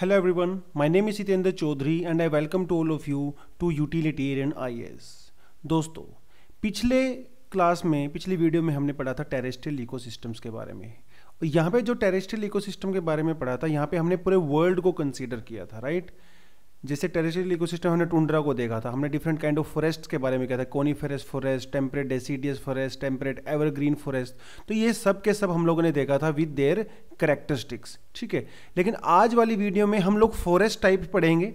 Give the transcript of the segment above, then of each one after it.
Hello everyone my name is Sitendra Chaudhary and I welcome to all of you to utilitarian I S दोस्तों पिछले class में पिछली video में हमने पढ़ा था टेरेस्ट्रियल इकोसिस्टम्स के बारे में और यहाँ पे जो टेरेस्ट्रियल इकोसिस्टम के बारे में पढ़ा था यहाँ पे हमने पूरे वर्ल्ड को कंसीडर किया था राइट right? जैसे टेरिटरियल इकोसिस्टम हमने टूंड्रा को देखा था हमने डिफरेंट काइंड ऑफ फॉरेस्ट के बारे में कहा था forest forest temperate deciduous forest temperate evergreen forest तो ये सब के सब हम लोगों ने देखा था विद देयर करेक्टरिस्टिक्स ठीक है लेकिन आज वाली वीडियो में हम लोग फॉरेस्ट टाइप पढ़ेंगे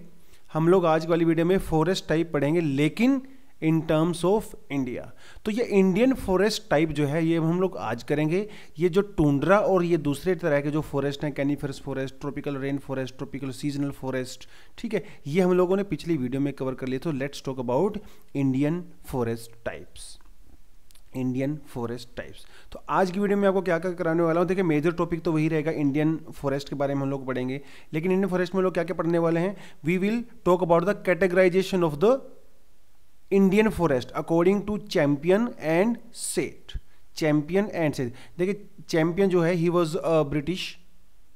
हम लोग आज वाली वीडियो में फॉरेस्ट टाइप पढ़ेंगे लेकिन इन टर्म्स ऑफ इंडिया तो ये इंडियन फॉरेस्ट टाइप जो है ये हम लोग आज करेंगे ये जो टूंड्रा और ये दूसरे तरह के जो फॉरेस्ट हैं conifers forest tropical rain forest tropical seasonal forest ठीक है ये हम लोगों ने पिछली वीडियो में कवर कर लिए तो let's talk about Indian forest types Indian forest types तो आज की वीडियो में आपको क्या क्या कराने वाला हूँ देखिए मेजर टॉपिक तो वही रहेगा इंडियन फॉरेस्ट के बारे में हम लोग पढ़ेंगे लेकिन इंडियन फॉरेस्ट में लोग क्या क्या पढ़ने वाले हैं we will talk about the categorization of the Indian forest according to Champion and Seth Champion and Seth देखिए चैम्पियन जो है he was a British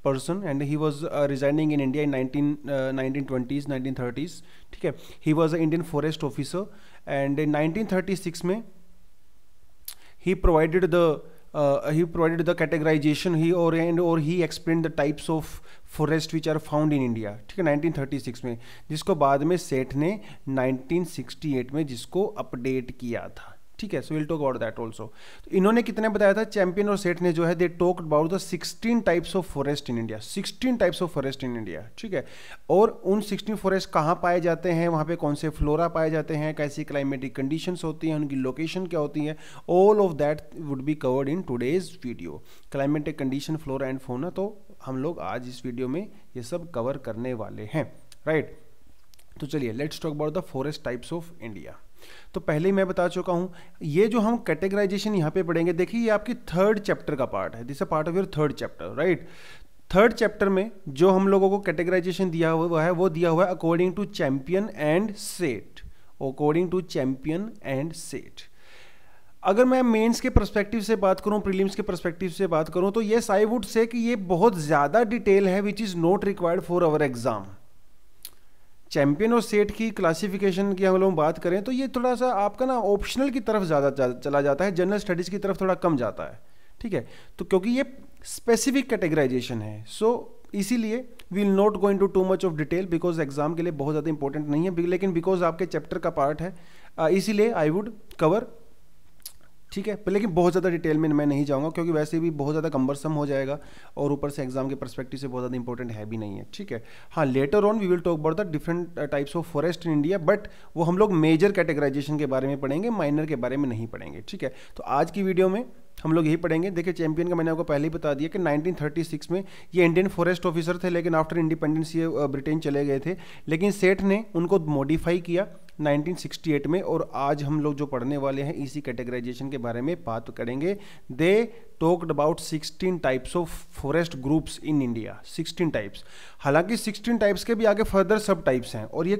person and he was resigning in India in nineteen nineteen twenties nineteen thirties ठीक है he was a Indian forest officer and nineteen thirty six में he provided the uh, he provided the categorization he or and or he explained the types of forest which are found in India ठीक है 1936 में जिसको बाद में सेठ ने 1968 में जिसको अपडेट किया था ठीक है so will talk about that also इन्होंने कितने बताया था चैंपियन और सेठ ने जो है they talk about the sixteen types of forest in India sixteen types of forest in India ठीक है और उन सिक्सटीन फॉरेस्ट कहाँ पाए जाते हैं वहाँ पे कौन से फ्लोरा पाए जाते हैं कैसी क्लाइमेटिक कंडीशन होती हैं उनकी लोकेशन क्या होती है all of that would be covered in today's video climatic condition flora and fauna तो हम लोग आज इस वीडियो में ये सब कवर करने वाले हैं राइट right? तो चलिए let's talk about the forest types of India तो पहले ही मैं बता चुका हूँ ये जो हम कैटेगराइजेशन यहाँ पे पढ़ेंगे देखिए ये आपकी थर्ड चैप्टर का पार्ट है this a part of your third chapter right third chapter में जो हम लोगों को कैटेगराइजेशन दिया हुआ है वो दिया हुआ है according to Champion and Seth according to Champion and Seth अगर मैं मेंस के परस्पेक्टिव से बात करूं प्रीलिम्स के परस्पेक्टिव से बात करूं तो येस आई वुड से कि ये बहुत ज़्यादा डिटेल है which is not required for our exam Champion और सेट की क्लासिफिकेशन की हम लोग बात करें तो ये थोड़ा सा आपका ना ऑप्शनल की तरफ ज़्यादा चला जाता है जनरल स्टडीज़ की तरफ थोड़ा कम जाता है ठीक है तो क्योंकि ये स्पेसिफिक कैटेगराइजेशन है सो so, इसीलिए will not going to too much of detail because exam के लिए बहुत ज़्यादा इंपॉर्टेंट नहीं है लेकिन बिकॉज आपके चैप्टर का पार्ट है इसीलिए आई वुड कवर ठीक है पर लेकिन बहुत ज़्यादा डिटेल में मैं नहीं जाऊँगा क्योंकि वैसे भी बहुत ज़्यादा कम्बरसम हो जाएगा और ऊपर से एग्जाम के परस्पेक्टिव से बहुत ज़्यादा इंपॉर्टेंट है भी नहीं है ठीक है हाँ later on we will talk about the different types of forest in India but वो हम लोग मेजर कैटेगराइजेशन के बारे में पढ़ेंगे माइनर के बारे में नहीं पढ़ेंगे ठीक है तो आज की वीडियो में हम लोग यही पढ़ेंगे देखिए चैंपियन का मैंने आपको पहले ही बता दिया कि 1936 में ये इंडियन फॉरेस्ट ऑफिसर थे लेकिन आफ्टर इंडिपेंडेंस ये ब्रिटेन uh, चले गए थे लेकिन सेठ ने उनको मॉडिफाई किया 1968 में और आज हम लोग जो पढ़ने वाले हैं इसी कैटेगराइजेशन के बारे में बात करेंगे they talked about 16 types of forest groups in India 16 types हालांकि 16 टाइप्स के भी आगे फर्दर सब टाइप्स हैं और ये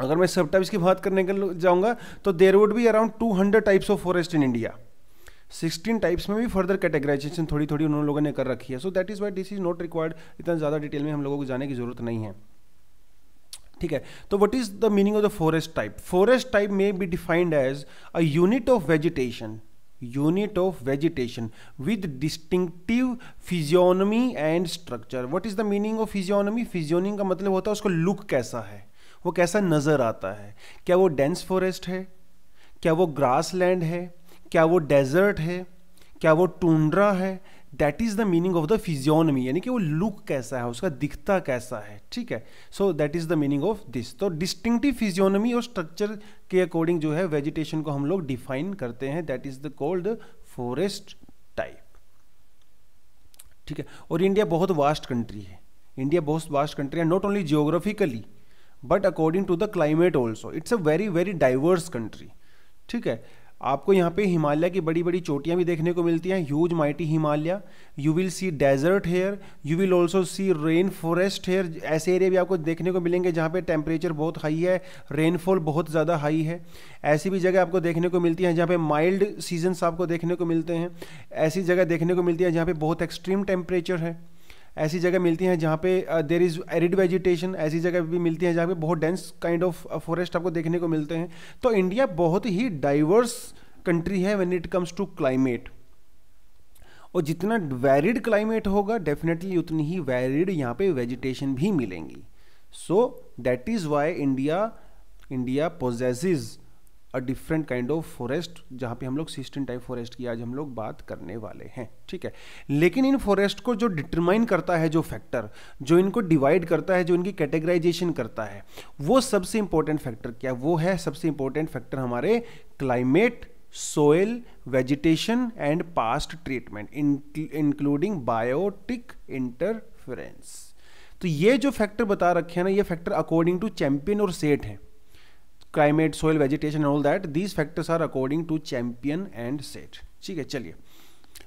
अगर मैं सब टाइप्स की बात करने के जाऊँगा तो there would be around 200 types of forest in India 16 types में भी फर्दर कैटेगराइजेशन थोड़ी थोड़ी उन लोगों ने कर रखी है so that is why this is not required इतना ज़्यादा डिटेल में हम लोगों को जाने की ज़रूरत नहीं है ठीक है तो what is the meaning of the forest type forest type may be defined as a unit of vegetation unit of vegetation with distinctive physiognomy and structure what is the meaning of physiognomy physiognomy का मतलब होता है उसका look कैसा है वो कैसा नजर आता है क्या वो डेंस फॉरेस्ट है क्या वो ग्रास लैंड है क्या वो डेजर्ट है क्या वो टूंड्रा है that is the meaning of the physiognomy यानी कि वो लुक कैसा है उसका दिखता कैसा है ठीक है so that is the meaning of this तो डिस्टिंक्टिव फिजियोनमी और स्ट्रक्चर के अकॉर्डिंग जो है वेजिटेशन को हम लोग डिफाइन करते हैं that is the cold forest type ठीक है और इंडिया बहुत वास्ट कंट्री है इंडिया बहुत वास्ट कंट्री है not only geographically but according to the climate also it's a very very diverse country ठीक है आपको यहाँ पे हिमालय की बड़ी बड़ी चोटियाँ भी देखने को मिलती हैं huge mighty Himalaya you will see desert here you will also see rain forest here ऐसे एरिया भी आपको देखने को मिलेंगे जहाँ पे टेम्परेचर बहुत हाई है रेनफॉल बहुत ज़्यादा हाई है ऐसी भी जगह आपको देखने को मिलती हैं जहाँ पे माइल्ड सीजन्स आपको देखने को मिलते हैं ऐसी जगह देखने को मिलती है जहाँ पे बहुत एक्सट्रीम टेम्परेचर है ऐसी जगह मिलती हैं जहाँ पे देर इज़ एरिड वेजिटेशन ऐसी जगह भी मिलती हैं जहाँ पे बहुत डेंस काइंड ऑफ फॉरेस्ट आपको देखने को मिलते हैं तो इंडिया बहुत ही डाइवर्स कंट्री है when it comes to climate और जितना वैरिड क्लाइमेट होगा डेफिनेटली उतनी ही वैरिड यहाँ पे वेजिटेशन भी मिलेंगी so that is why India India possesses a different kind of forest जहाँ पे हम लोग सिस्टम टाइप फॉरेस्ट की आज हम लोग बात करने वाले हैं ठीक है लेकिन इन फॉरेस्ट को जो डिटरमाइन करता है जो फैक्टर जो इनको डिवाइड करता है जो इनकी कैटेगराइजेशन करता है वो सबसे इंपॉर्टेंट फैक्टर क्या वो है सबसे इंपॉर्टेंट फैक्टर हमारे climate soil vegetation and past treatment including biotic interference तो ये जो फैक्टर बता रखे हैं ना ये फैक्टर अकॉर्डिंग टू चैंपियन और सेठ हैं climate soil vegetation all that these factors are according to to and Seth ठीक है चलिए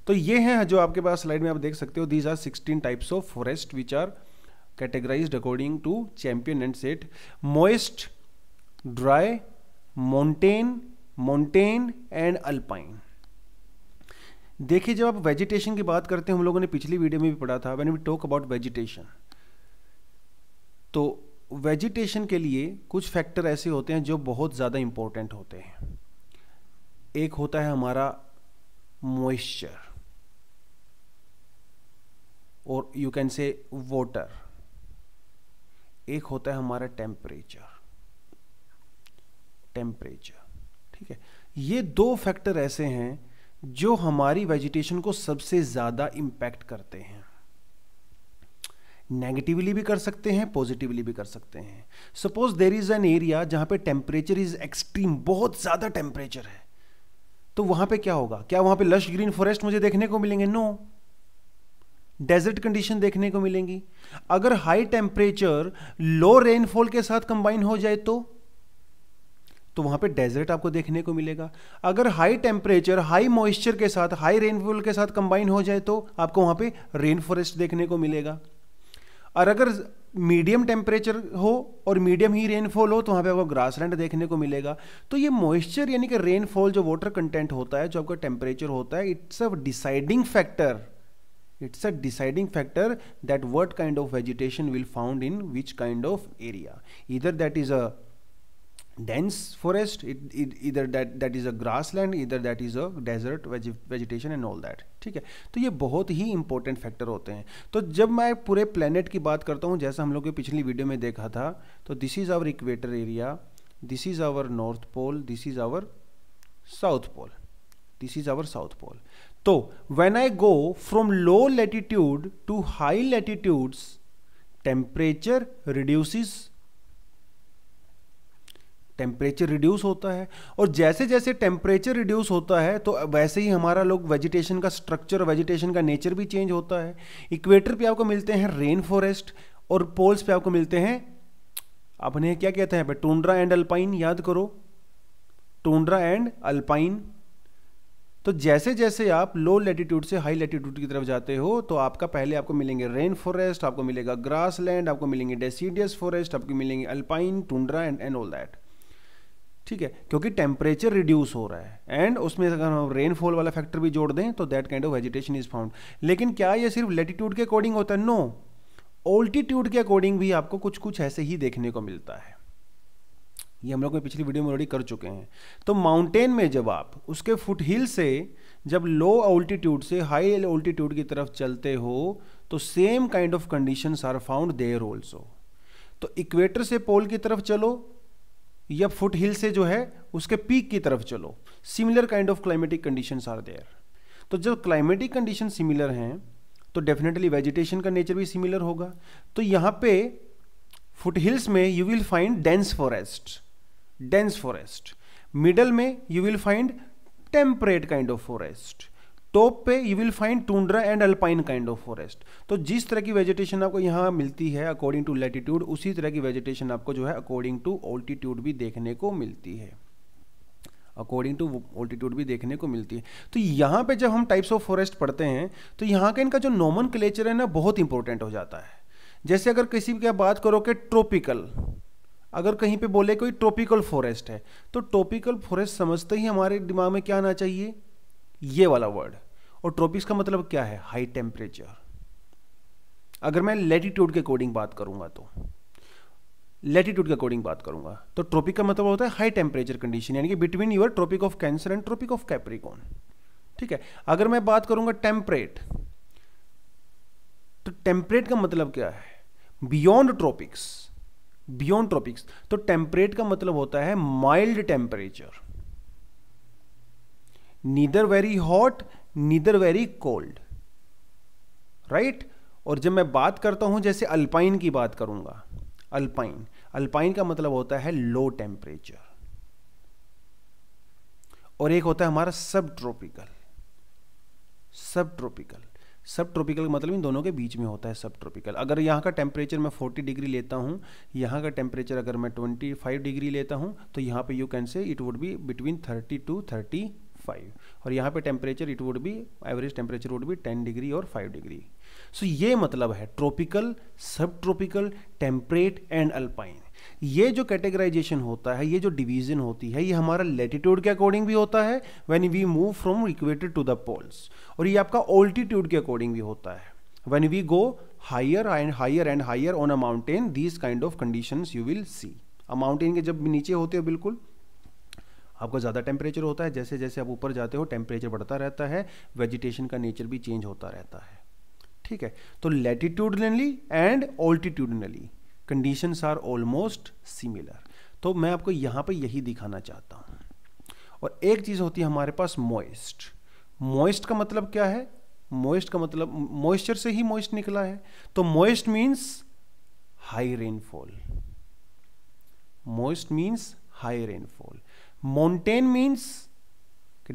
तो ये हैं जो आपके पास स्लाइड में आप देख सकते हो these are sixteen types of forest which are categorize according to Champion and Seth moist dry mountain mountain and alpine देखिए जब आप वेजिटेशन की बात करते हैं हम लोगों ने पिछली वीडियो में भी पढ़ा था when we talk about vegetation तो वेजिटेशन के लिए कुछ फैक्टर ऐसे होते हैं जो बहुत ज़्यादा इम्पोर्टेंट होते हैं एक होता है हमारा मॉइस्चर और यू कैन से वाटर एक होता है हमारा टेम्परेचर टेम्परेचर ठीक है ये दो फैक्टर ऐसे हैं जो हमारी वेजिटेशन को सबसे ज़्यादा इम्पैक्ट करते हैं नेगेटिवली भी कर सकते हैं पॉजिटिवली भी कर सकते हैं suppose there is an area जहां पे टेम्परेचर इज़ एक्सट्रीम बहुत ज़्यादा टेम्परेचर है तो वहां पे क्या होगा क्या वहां पे लश ग्रीन फॉरेस्ट मुझे देखने को मिलेंगे नो डेजर्ट कंडीशन देखने को मिलेंगी अगर हाई टेम्परेचर लो रेनफॉल के साथ कंबाइन हो जाए तो तो वहां पे डेजर्ट आपको देखने को मिलेगा अगर हाई टेम्परेचर हाई मॉइस्चर के साथ हाई रेनफॉल के साथ कंबाइन हो जाए तो आपको वहां पे रेन फॉरेस्ट देखने को मिलेगा और अगर मीडियम टेम्परेचर हो और मीडियम ही रेनफॉल हो तो वहाँ पे आपको ग्रास लैंड देखने को मिलेगा तो ये मॉइस्चर यानी कि रेनफॉल जो वाटर कंटेंट होता है जो आपका टेम्परेचर होता है it's a deciding factor it's a deciding factor that what kind of vegetation will found in which kind of area इधर that is a dense forest it, it, either that that is a grassland either that is a desert veg, vegetation and all that ठीक है तो ये बहुत ही important factor होते हैं तो जब मैं पूरे प्लेनेट की बात करता हूँ जैसा हम लोग के पिछली वीडियो में देखा था तो this is our equator area this is our north pole this is our south pole this is our south pole तो when I go from low latitude to high latitudes temperature reduces temperature reduce होता है और जैसे जैसे temperature reduce होता है तो वैसे ही हमारा लोग वेजिटेशन का स्ट्रक्चर वेजिटेशन का नेचर भी चेंज होता है इक्वेटर पे आपको मिलते हैं रेन फॉरेस्ट और पोल्स पे आपको मिलते हैं आपने क्या कहते हैं टूंड्रा एंड अल्पाइन याद करो टूंड्रा एंड अल्पाइन तो जैसे जैसे आप लो लेटीट्यूड से हाई लेटीट्यूड की तरफ जाते हो तो आपका पहले आपको मिलेंगे रेन फॉरेस्ट आपको मिलेगा ग्रास लैंड आपको मिलेंगे डेसीडियस फॉरेस्ट आपको मिलेंगे alpine tundra and and all that ठीक है क्योंकि टेम्परेचर रिड्यूस हो रहा है एंड उसमें अगर हम रेनफॉल वाला फैक्टर भी जोड़ दें तो that kind of vegetation is found लेकिन क्या ये सिर्फ लेटीट्यूड के अकॉर्डिंग होता है नो ऑल्टीट्यूड के अकॉर्डिंग भी आपको कुछ कुछ ऐसे ही देखने को मिलता है ये हम लोग पिछली वीडियो में ऑलरेडी कर चुके हैं तो माउंटेन में जब आप उसके फुट हिल से जब लो ऑल्टीट्यूड से हाई ऑल्टीट्यूड की तरफ चलते हो तो same kind of condition are found there also तो इक्वेटर से पोल की तरफ चलो या फुट हिल से जो है उसके पीक की तरफ चलो similar kind of climatic condition are there तो जब क्लाइमेटिक कंडीशन सिमिलर हैं तो डेफिनेटली वेजिटेशन का नेचर भी सिमिलर होगा तो यहाँ पे फुट हिल्स में you will find dense forest dense forest middle में you will find temperate kind of forest top पे you will find tundra and alpine kind of forest तो जिस तरह की वेजिटेशन आपको यहाँ मिलती है अकॉर्डिंग टू लेटीट्यूड उसी तरह की वेजिटेशन आपको जो है अकॉर्डिंग टू ऑल्टीट्यूड भी देखने को मिलती है अकॉर्डिंग टू ऑल्टीट्यूड भी देखने को मिलती है तो यहाँ पे जब हम टाइप्स ऑफ फॉरेस्ट पढ़ते हैं तो यहाँ का इनका जो नॉमन क्लेचर है ना बहुत इंपॉर्टेंट हो जाता है जैसे अगर किसी की बात करो कि ट्रॉपिकल अगर कहीं पे बोले कोई ट्रॉपिकल फॉरेस्ट है तो ट्रॉपिकल फॉरेस्ट समझते ही हमारे दिमाग में क्या आना चाहिए ये वाला वर्ड और ट्रॉपिक्स का मतलब क्या है हाई टेम्परेचर अगर मैं लेटीट्यूड के अकॉर्डिंग बात करूंगा तो लेटीट्यूड के अकॉर्डिंग बात करूंगा तो ट्रॉपिक का मतलब होता है हाई टेम्परेचर कंडीशन यानी कि between your tropic of Cancer and tropic of Capricorn ठीक है अगर मैं बात करूंगा टेम्परेट तो टेम्परेट का मतलब क्या है बियॉन्ड ट्रॉपिक्स बियॉन्ड ट्रॉपिक्स तो टेम्परेट का मतलब होता है mild temperature neither very hot neither very cold right और जब मैं बात करता हूं जैसे अल्पाइन की बात करूंगा अल्पाइन अल्पाइन का मतलब होता है लो टेम्परेचर और एक होता है हमारा सब ट्रॉपिकल सब ट्रॉपिकल सब ट्रॉपिकल का मतलब इन दोनों के बीच में होता है सब ट्रॉपिकल अगर यहाँ का टेम्परेचर मैं 40 डिग्री लेता हूँ यहाँ का टेम्परेचर अगर मैं 25 डिग्री लेता हूँ तो यहाँ पे you can say it would be between 30 to five और यहाँ पे temperature it would be average temperature would be ten degree और फाइव डिग्री सो ये मतलब है ट्रॉपिकल सब ट्रॉपिकल टेम्परेट एंड अल्पाइन ये जो कैटेगराइजेशन होता है ये जो डिवीजन होती है ये हमारा लेटीट्यूड के अकॉर्डिंग भी होता है when we move from equator to the poles और ये आपका ऑल्टीट्यूड के अकॉर्डिंग भी होता है when we go higher and higher and higher on a mountain these kind of conditions you will see a mountain के जब नीचे होते हो बिल्कुल आपका ज़्यादा टेम्परेचर होता है जैसे जैसे आप ऊपर जाते हो टेम्परेचर बढ़ता रहता है वेजिटेशन का नेचर भी चेंज होता रहता है ठीक है तो latitudinally and altitudinally conditions are almost similar तो मैं आपको यहाँ पर यही दिखाना चाहता हूँ और एक चीज़ होती है हमारे पास मॉइस्ट मॉइस्ट का मतलब क्या है मॉइस्ट का मतलब मॉइस्चर से ही मॉइस्ट निकला है तो moist means high rainfall moist means high rainfall mountain means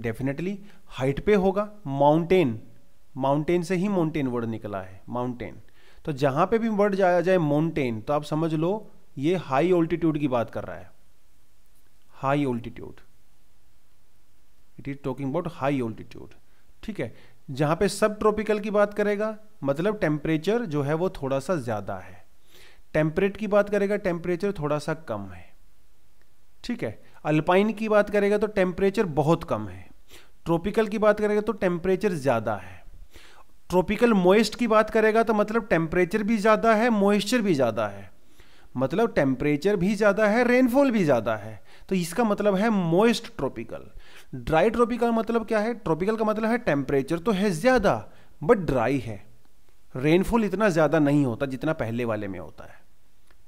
definitely height पे होगा माउंटेन माउंटेन से ही माउंटेन वर्ड निकला है माउंटेन तो जहां पे भी वर्ड जाया जाए माउंटेन तो आप समझ लो ये हाई ऑल्टीट्यूड की बात कर रहा है high altitude it is talking about high altitude ठीक है जहां पे सब ट्रॉपिकल की बात करेगा मतलब टेम्परेचर जो है वो थोड़ा सा ज्यादा है टेम्परेट की बात करेगा टेम्परेचर थोड़ा सा कम है ठीक है अल्पाइन की बात करेगा तो टेम्परेचर बहुत कम है ट्रॉपिकल की बात करेगा तो टेम्परेचर ज़्यादा है ट्रॉपिकल मोइस्ट की बात करेगा तो मतलब टेम्परेचर भी ज़्यादा है मॉइस्चर भी ज़्यादा है मतलब टेम्परेचर भी ज़्यादा है रेनफॉल भी ज़्यादा है तो इसका मतलब है मोइस्ट ट्रॉपिकल ड्राई ट्रॉपिकल मतलब क्या है ट्रॉपिकल का मतलब है टेम्परेचर तो है ज़्यादा बट ड्राई है रेनफॉल इतना ज़्यादा नहीं होता जितना पहले वाले में होता है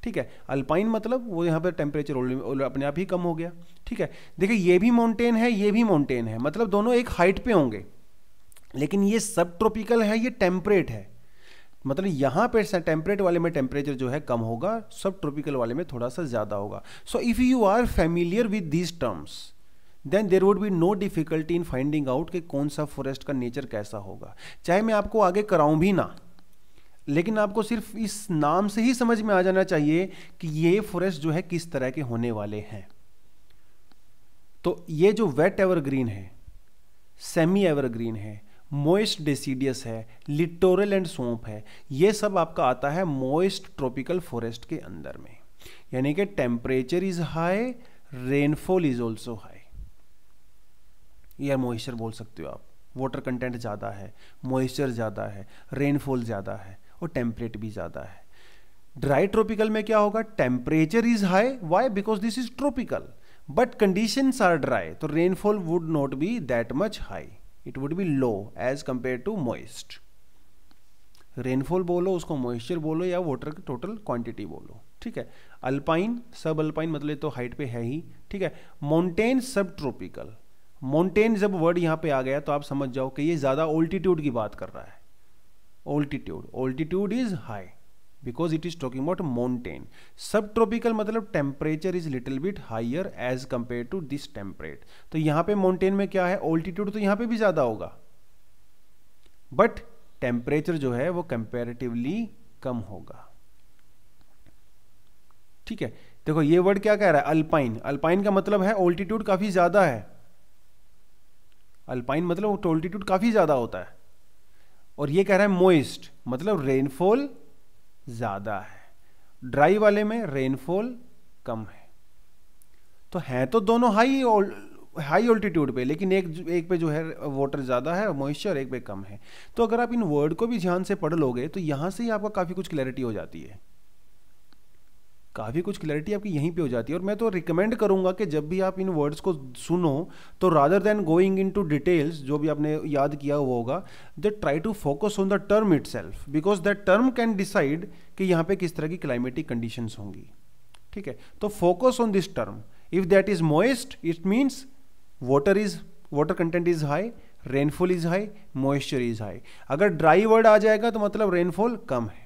ठीक है अल्पाइन मतलब वो यहाँ पर टेम्परेचर अपने आप ही कम हो गया ठीक है देखिए ये भी माउंटेन है ये भी माउंटेन है मतलब दोनों एक हाइट पे होंगे लेकिन ये सब ट्रॉपिकल है ये टेम्परेट है मतलब यहाँ पे टेम्परेट वाले में टेम्परेचर जो है कम होगा सब ट्रॉपिकल वाले में थोड़ा सा ज़्यादा होगा so if you are familiar with these terms then there would be no difficulty in finding out कि कौन सा फॉरेस्ट का नेचर कैसा होगा चाहे मैं आपको आगे कराऊँ भी ना लेकिन आपको सिर्फ इस नाम से ही समझ में आ जाना चाहिए कि ये फॉरेस्ट जो है किस तरह के होने वाले हैं तो ये जो वेट एवरग्रीन है सेमी एवरग्रीन है मोइस्ट डेसीडियस है लिटोरल एंड सोंप है ये सब आपका आता है मोइस्ट ट्रॉपिकल फॉरेस्ट के अंदर में यानी कि temperature is high rainfall is also high या मॉइस्चर बोल सकते हो आप वाटर कंटेंट ज़्यादा है मॉइस्चर ज़्यादा है रेनफॉल ज़्यादा है और टेम्परेट भी ज़्यादा है ड्राई ट्रॉपिकल में क्या होगा temperature is high why because this is tropical but condition are dry तो rainfall would not be that much high it would be low as compare to moist rainfall बोलो उसको moisture बोलो या water की total quantity बोलो ठीक है alpine सब अल्पाइन मतलब तो हाइट पे है ही ठीक है माउंटेन सब ट्रॉपिकल माउंटेन जब वर्ड यहां पे आ गया तो आप समझ जाओ कि ये ज़्यादा ऑल्टीट्यूड की बात कर रहा है altitude altitude is high because it is talking about mountain subtropical मतलब temperature is little bit higher as compare to this temperate तो यहां पे माउंटेन में क्या है ऑल्टीट्यूड तो यहां पे भी ज़्यादा होगा बट टेम्परेचर जो है वो कंपेरेटिवली कम होगा ठीक है देखो ये वर्ड क्या कह रहा है अल्पाइन अल्पाइन का मतलब है ऑल्टीट्यूड काफ़ी ज़्यादा है अल्पाइन मतलब ऑल्टीट्यूड काफ़ी ज़्यादा होता है और ये कह रहा है मोइस्ट मतलब रेनफॉल ज़्यादा है ड्राई वाले में रेनफॉल कम है तो है तो दोनों हाई हाई ऑल्टीट्यूड पे लेकिन एक एक पे जो है वाटर ज़्यादा है मॉइस्चर एक पे कम है तो अगर आप इन वर्ड को भी ध्यान से पढ़ लोगे तो यहां से ही आपका काफ़ी कुछ क्लैरिटी हो जाती है काफ़ी कुछ क्लैरिटी आपकी यहीं पे हो जाती है और मैं तो रिकमेंड करूँगा कि जब भी आप इन वर्ड्स को सुनो तो rather than going in to details जो भी आपने याद किया हुआ होगा the try to focus on the term itself because that term can decide कि यहाँ पे किस तरह की क्लाइमेटिक कंडीशन होंगी ठीक है तो focus on this term if that is moist it means water is water content is high rainfall is high moisture is high अगर ड्राई वर्ड आ जाएगा तो मतलब रेनफॉल कम है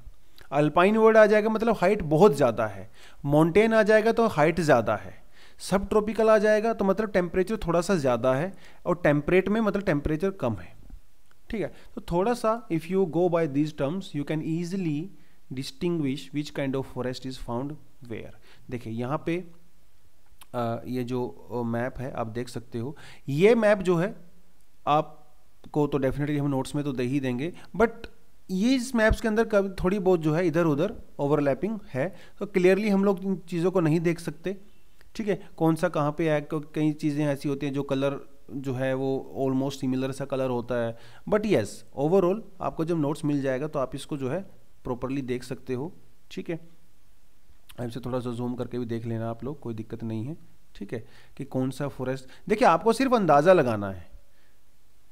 अल्पाइन वर्ड आ जाएगा मतलब हाइट बहुत ज़्यादा है माउंटेन आ जाएगा तो हाइट ज़्यादा है सब ट्रॉपिकल आ जाएगा तो मतलब टेम्परेचर थोड़ा सा ज़्यादा है और टेम्परेट में मतलब टेम्परेचर कम है ठीक है तो थोड़ा सा if you go by these terms you can easily distinguish which kind of forest is found where देखिए यहाँ पे आ, ये जो मैप है आप देख सकते हो ये मैप जो है आपको तो डेफिनेटली हम नोट्स में तो दे ही देंगे बट ये इस मैप्स के अंदर कभी थोड़ी बहुत जो है इधर उधर ओवरलैपिंग है तो क्लियरली हम लोग इन चीज़ों को नहीं देख सकते ठीक है कौन सा कहाँ पे है कई चीज़ें ऐसी होती हैं जो कलर जो है वो ऑलमोस्ट सिमिलर सा कलर होता है बट येस ओवरऑल आपको जब नोट्स मिल जाएगा तो आप इसको जो है प्रॉपरली देख सकते हो ठीक है इसे थोड़ा सा जूम करके भी देख लेना आप लोग कोई दिक्कत नहीं है ठीक है कि कौन सा फॉरेस्ट देखिए आपको सिर्फ अंदाज़ा लगाना है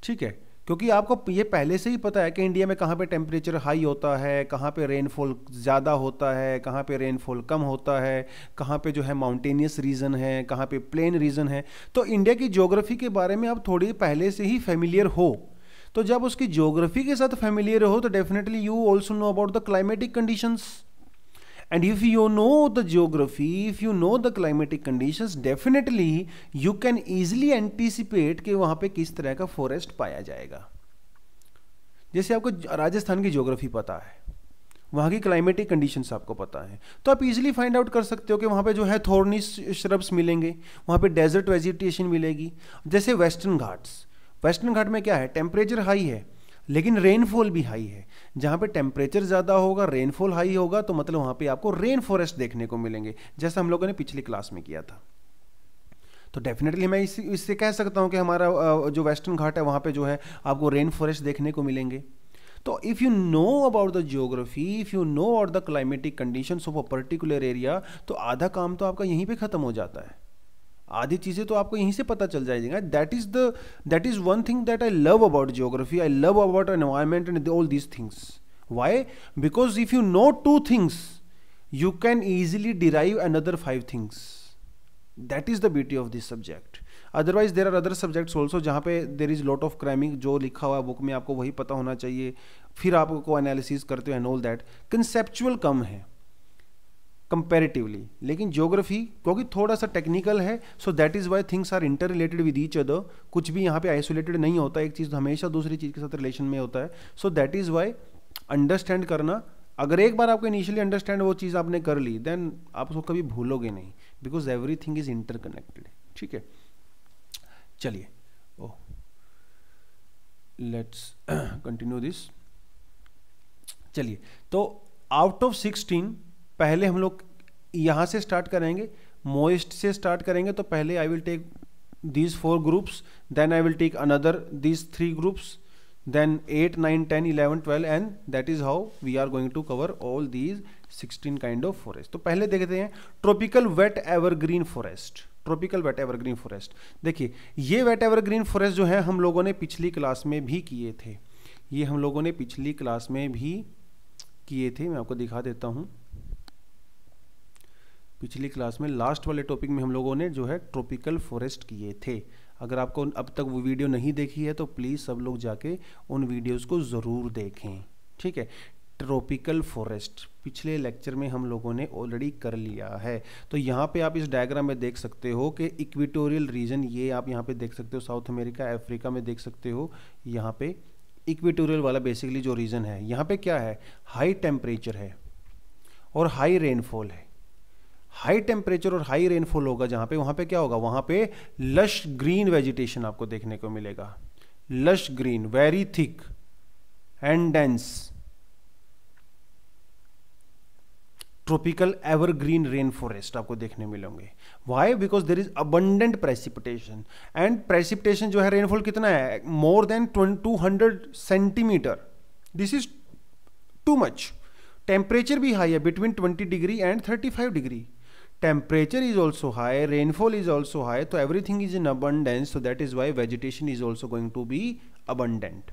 ठीक है क्योंकि आपको ये पहले से ही पता है कि इंडिया में कहाँ पे टेम्परेचर हाई होता है कहाँ पे रेनफॉल ज़्यादा होता है कहाँ पे रेनफॉल कम होता है कहाँ पे जो है माउंटेनियस रीजन है कहाँ पे प्लेन रीजन है तो इंडिया की ज्योग्राफी के बारे में आप थोड़ी पहले से ही फेमिलियर हो तो जब उसकी ज्योग्राफी के साथ फेमिलियर हो तो definitely you also know about the climatic conditions and if you know the geography if you know the climatic conditions definitely you can easily anticipate कि वहाँ पे किस तरह का forest पाया जाएगा जैसे आपको राजस्थान की ज्योग्राफी पता है वहाँ की क्लाइमेटिक कंडीशंस आपको पता है तो आप इजीली फाइंड आउट कर सकते हो कि वहाँ पे जो है थोर्नी श्रब्स मिलेंगे वहाँ पे डेजर्ट वेजिटेशन मिलेगी जैसे वेस्टर्न घाट्स वेस्टर्न घाट में क्या है टेम्परेचर हाई है लेकिन रेनफॉल भी हाई है जहां पे टेम्परेचर ज़्यादा होगा रेनफॉल हाई होगा तो मतलब वहां पे आपको रेन फॉरेस्ट देखने को मिलेंगे जैसा हम लोगों ने पिछली क्लास में किया था तो डेफिनेटली मैं इस इससे कह सकता हूँ कि हमारा जो वेस्टर्न घाट है वहां पे जो है आपको रेन फॉरेस्ट देखने को मिलेंगे तो if you know about the geography if you know about the climatic condition of a particular area तो आधा काम तो आपका यहीं पे ख़त्म हो जाता है आधी चीज़ें तो आपको यहीं से पता चल जाएगा that is the that is one thing that I love about geography I love about environment and all these things why because if you know two things you can easily derive another five things that is the beauty of this subject otherwise there are other subjects also जहाँ पे there is lot of cramming जो लिखा हुआ है book में आपको वही पता होना चाहिए फिर आपको एनालिसिस करते हो एंड ऑल दैट कंसेप्चुअल कम है कंपेरेटिवली लेकिन ज्योग्राफी क्योंकि थोड़ा सा टेक्निकल है so that is why things are inter related with each other कुछ भी यहाँ पे आइसोलेटेड नहीं होता एक चीज़ हमेशा दूसरी चीज़ के साथ रिलेशन में होता है so that is why understand करना अगर एक बार आपको इनिशियली अंडरस्टैंड वो चीज़ आपने कर ली देन आप उसको कभी भूलोगे नहीं because everything is interconnected ठीक है चलिए ओह लेट्स कंटिन्यू दिस चलिए तो आउट ऑफ सिक्सटीन पहले हम लोग यहाँ से स्टार्ट करेंगे मोइस्ट से स्टार्ट करेंगे तो पहले I will take these four groups then I will take another these three groups then eight nine ten eleven twelve and that is how we are going to cover all these sixteen kind of forest तो पहले देखते हैं tropical wet evergreen forest tropical wet evergreen forest देखिए ये wait evergreen forest जो है हम लोगों ने पिछली क्लास में भी किए थे ये हम लोगों ने पिछली क्लास में भी किए थे मैं आपको दिखा देता हूँ पिछली क्लास में लास्ट वाले टॉपिक में हम लोगों ने जो है ट्रॉपिकल फॉरेस्ट किए थे अगर आपको अब तक वो वीडियो नहीं देखी है तो प्लीज़ सब लोग जाके उन वीडियोस को ज़रूर देखें ठीक है ट्रॉपिकल फॉरेस्ट पिछले लेक्चर में हम लोगों ने ऑलरेडी कर लिया है तो यहाँ पे आप इस डायग्राम में देख सकते हो कि इक्विटोरियल रीजन ये आप यहाँ पे देख सकते हो साउथ अमेरिका अफ्रीका में देख सकते हो यहाँ पे इक्विटोरियल वाला बेसिकली जो रीजन है यहाँ पे क्या है हाई टेम्परेचर है और हाई रेनफॉल है हाई टेम्परेचर और हाई रेनफॉल होगा जहां पे वहां पे क्या होगा वहां पे लश ग्रीन वेजिटेशन आपको देखने को मिलेगा lush green very thick and dense tropical evergreen rain forest आपको देखने मिलेंगे why because there is abundant precipitation and precipitation जो है रेनफॉल कितना है more than two hundred centimeter this is too much temperature भी हाई है between twenty degree and thirty five degree temperature is also high rainfall is also high तो everything is in abundance so that is why vegetation is also going to be abundant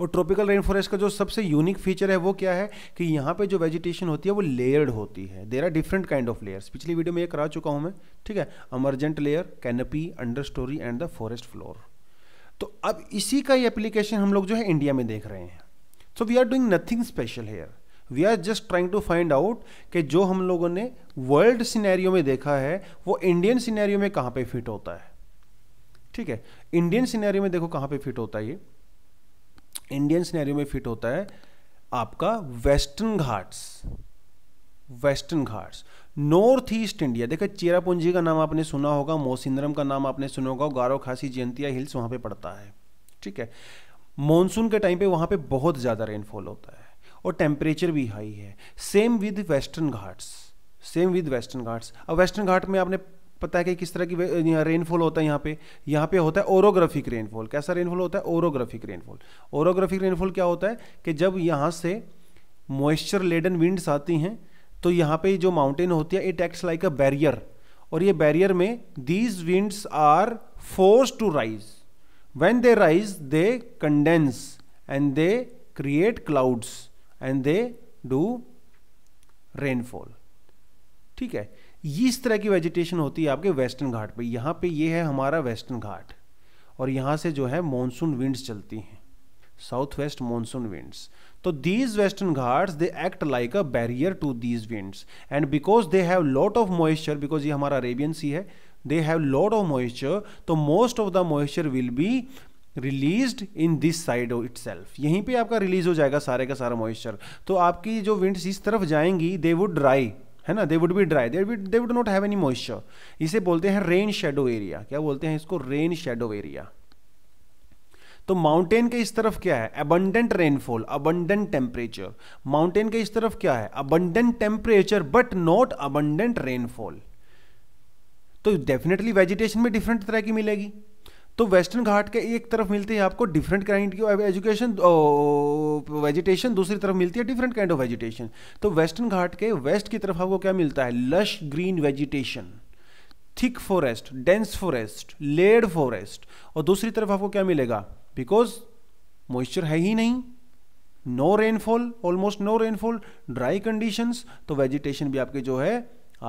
और tropical rain forest का जो सबसे unique feature है वो क्या है कि यहाँ पे जो वेजिटेशन होती है वो लेयर्ड होती है there are different kind of layers पिछली वीडियो में ये करा चुका हूँ मैं ठीक है emergent layer canopy understorey and the forest floor तो अब इसी का ही एप्लीकेशन हम लोग जो है इंडिया में देख रहे हैं so we are doing nothing special here we are just trying to find out कि जो हम लोगों ने वर्ल्ड सिनेरियो में देखा है वो इंडियन सिनेरियो में कहाँ पे फिट होता है ठीक है इंडियन सिनेरियो में देखो कहाँ पे फिट होता है ये इंडियन सिनेरियो में फिट होता है आपका Western Ghats Western Ghats north east India देखा चेरापूंजी का नाम आपने सुना होगा मोसिंद्रम का नाम आपने सुना होगा गारो खासी जयंतिया हिल्स वहाँ पे पड़ता है ठीक है मानसून के टाइम पे वहाँ पे बहुत ज़्यादा रेनफॉल होता है और टेम्परेचर भी हाई है same with Western Ghats same with Western Ghats अब वेस्टर्न घाट में आपने पता है कि किस तरह की रेनफॉल होता है यहाँ पे यहाँ पे होता है ओरोग्राफिक रेनफॉल कैसा रेनफॉल होता है ओरोग्राफिक रेनफॉल ओरोग्राफिक रेनफॉल क्या होता है कि जब यहाँ से मॉइस्चर लेडन विंड्स आती हैं तो यहाँ पे जो माउंटेन होती है it acts like a barrier और ये बैरियर में these winds are force to rise when they rise they condense and they create clouds and they do rainfall ठीक है इस तरह की वेजिटेशन होती है आपके वेस्टर्न घाट पे यहाँ पे ये है हमारा वेस्टर्न घाट और यहाँ से जो है मॉनसून विंड्स चलती हैं साउथ वेस्ट मॉनसून विंड्स तो these Western Ghats they act like a barrier to these winds and because they have lot of moisture because ये हमारा अरेबियन सी है they have lot of moisture तो most of the moisture will be released in this side itself यहीं पे आपका release हो जाएगा सारे का सारा मॉइस्चर तो आपकी जो विंड्स इस तरफ जाएंगी दे वुड ड्राई है ना they would be dry they would they would not have any moisture इसे बोलते हैं रेन शेडो एरिया क्या बोलते हैं इसको रेन शेडो एरिया तो माउंटेन के इस तरफ क्या है abundant rainfall abundant temperature mountain के इस तरफ क्या है abundant temperature but not abundant rainfall तो डेफिनेटली वेजिटेशन में डिफरेंट तरह की मिलेगी तो वेस्टर्न घाट के एक तरफ मिलती है आपको डिफरेंट काइंड की एजुकेशन वेजिटेशन दूसरी तरफ मिलती है डिफरेंट काइंड ऑफ वेजिटेशन तो वेस्टर्न घाट के वेस्ट की तरफ आपको क्या मिलता है lush green vegetation thick forest dense forest lead forest और दूसरी तरफ आपको क्या मिलेगा बिकॉज मॉइस्चर है ही नहीं no rainfall almost no rainfall dry conditions तो वेजिटेशन भी आपके जो है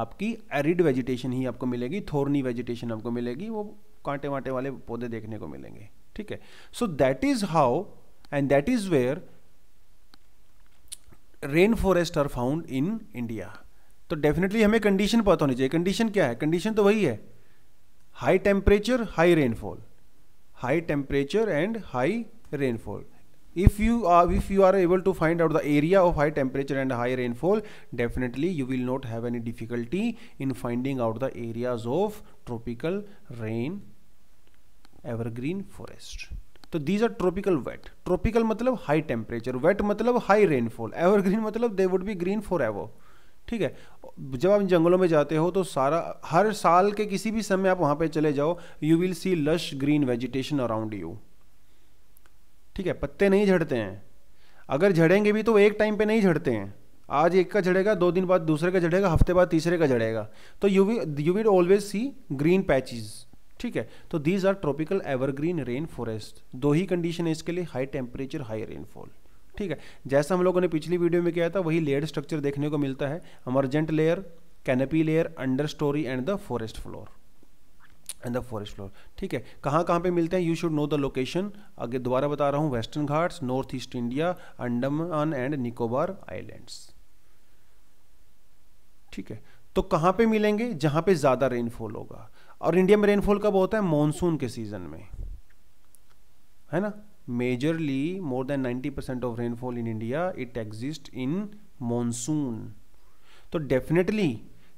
आपकी एरिड वेजिटेशन ही आपको मिलेगी थोर्नी वेजिटेशन आपको मिलेगी वो कांटे वांटे वाले पौधे देखने को मिलेंगे ठीक है so that is how and that is where rain forest are found in India तो डेफिनेटली हमें कंडीशन पता होनी चाहिए कंडीशन क्या है कंडीशन तो वही है high temperature high rainfall high temperature and high rainfall if you are if you are able to find out the area of high temperature and high rainfall definitely you will not have any difficulty in finding out the areas of tropical rain evergreen forest तो these are tropical wet tropical मतलब high temperature wet मतलब high rainfall evergreen मतलब they would be green for ever ठीक है जब आप जंगलों में जाते हो तो सारा हर साल के किसी भी समय आप वहां पे चले जाओ you will see lush green vegetation around you ठीक है पत्ते नहीं झड़ते हैं अगर झड़ेंगे भी तो एक टाइम पे नहीं झड़ते हैं आज एक का झड़ेगा दो दिन बाद दूसरे का झड़ेगा हफ्ते बाद तीसरे का झड़ेगा तो you you will always see green patches ठीक है तो these are tropical evergreen rain forest दो ही कंडीशन है इसके लिए हाई टेम्परेचर हाई रेनफॉल ठीक है जैसा हम लोगों ने पिछली वीडियो में किया था वही लेयर स्ट्रक्चर देखने को मिलता है emergent layer canopy layer understorey and the forest floor and the forest floor ठीक है कहाँ कहाँ पे मिलते हैं you should know the location आगे दोबारा बता रहा हूँ Western Ghats north east India Andaman and Nicobar islands ठीक है तो कहाँ पे मिलेंगे जहाँ पे ज़्यादा रेनफॉल होगा और इंडिया में रेनफॉल कब होता है मानसून के सीजन में है ना majorly more than 90 percent of rainfall in India it exist in monsoon तो डेफिनेटली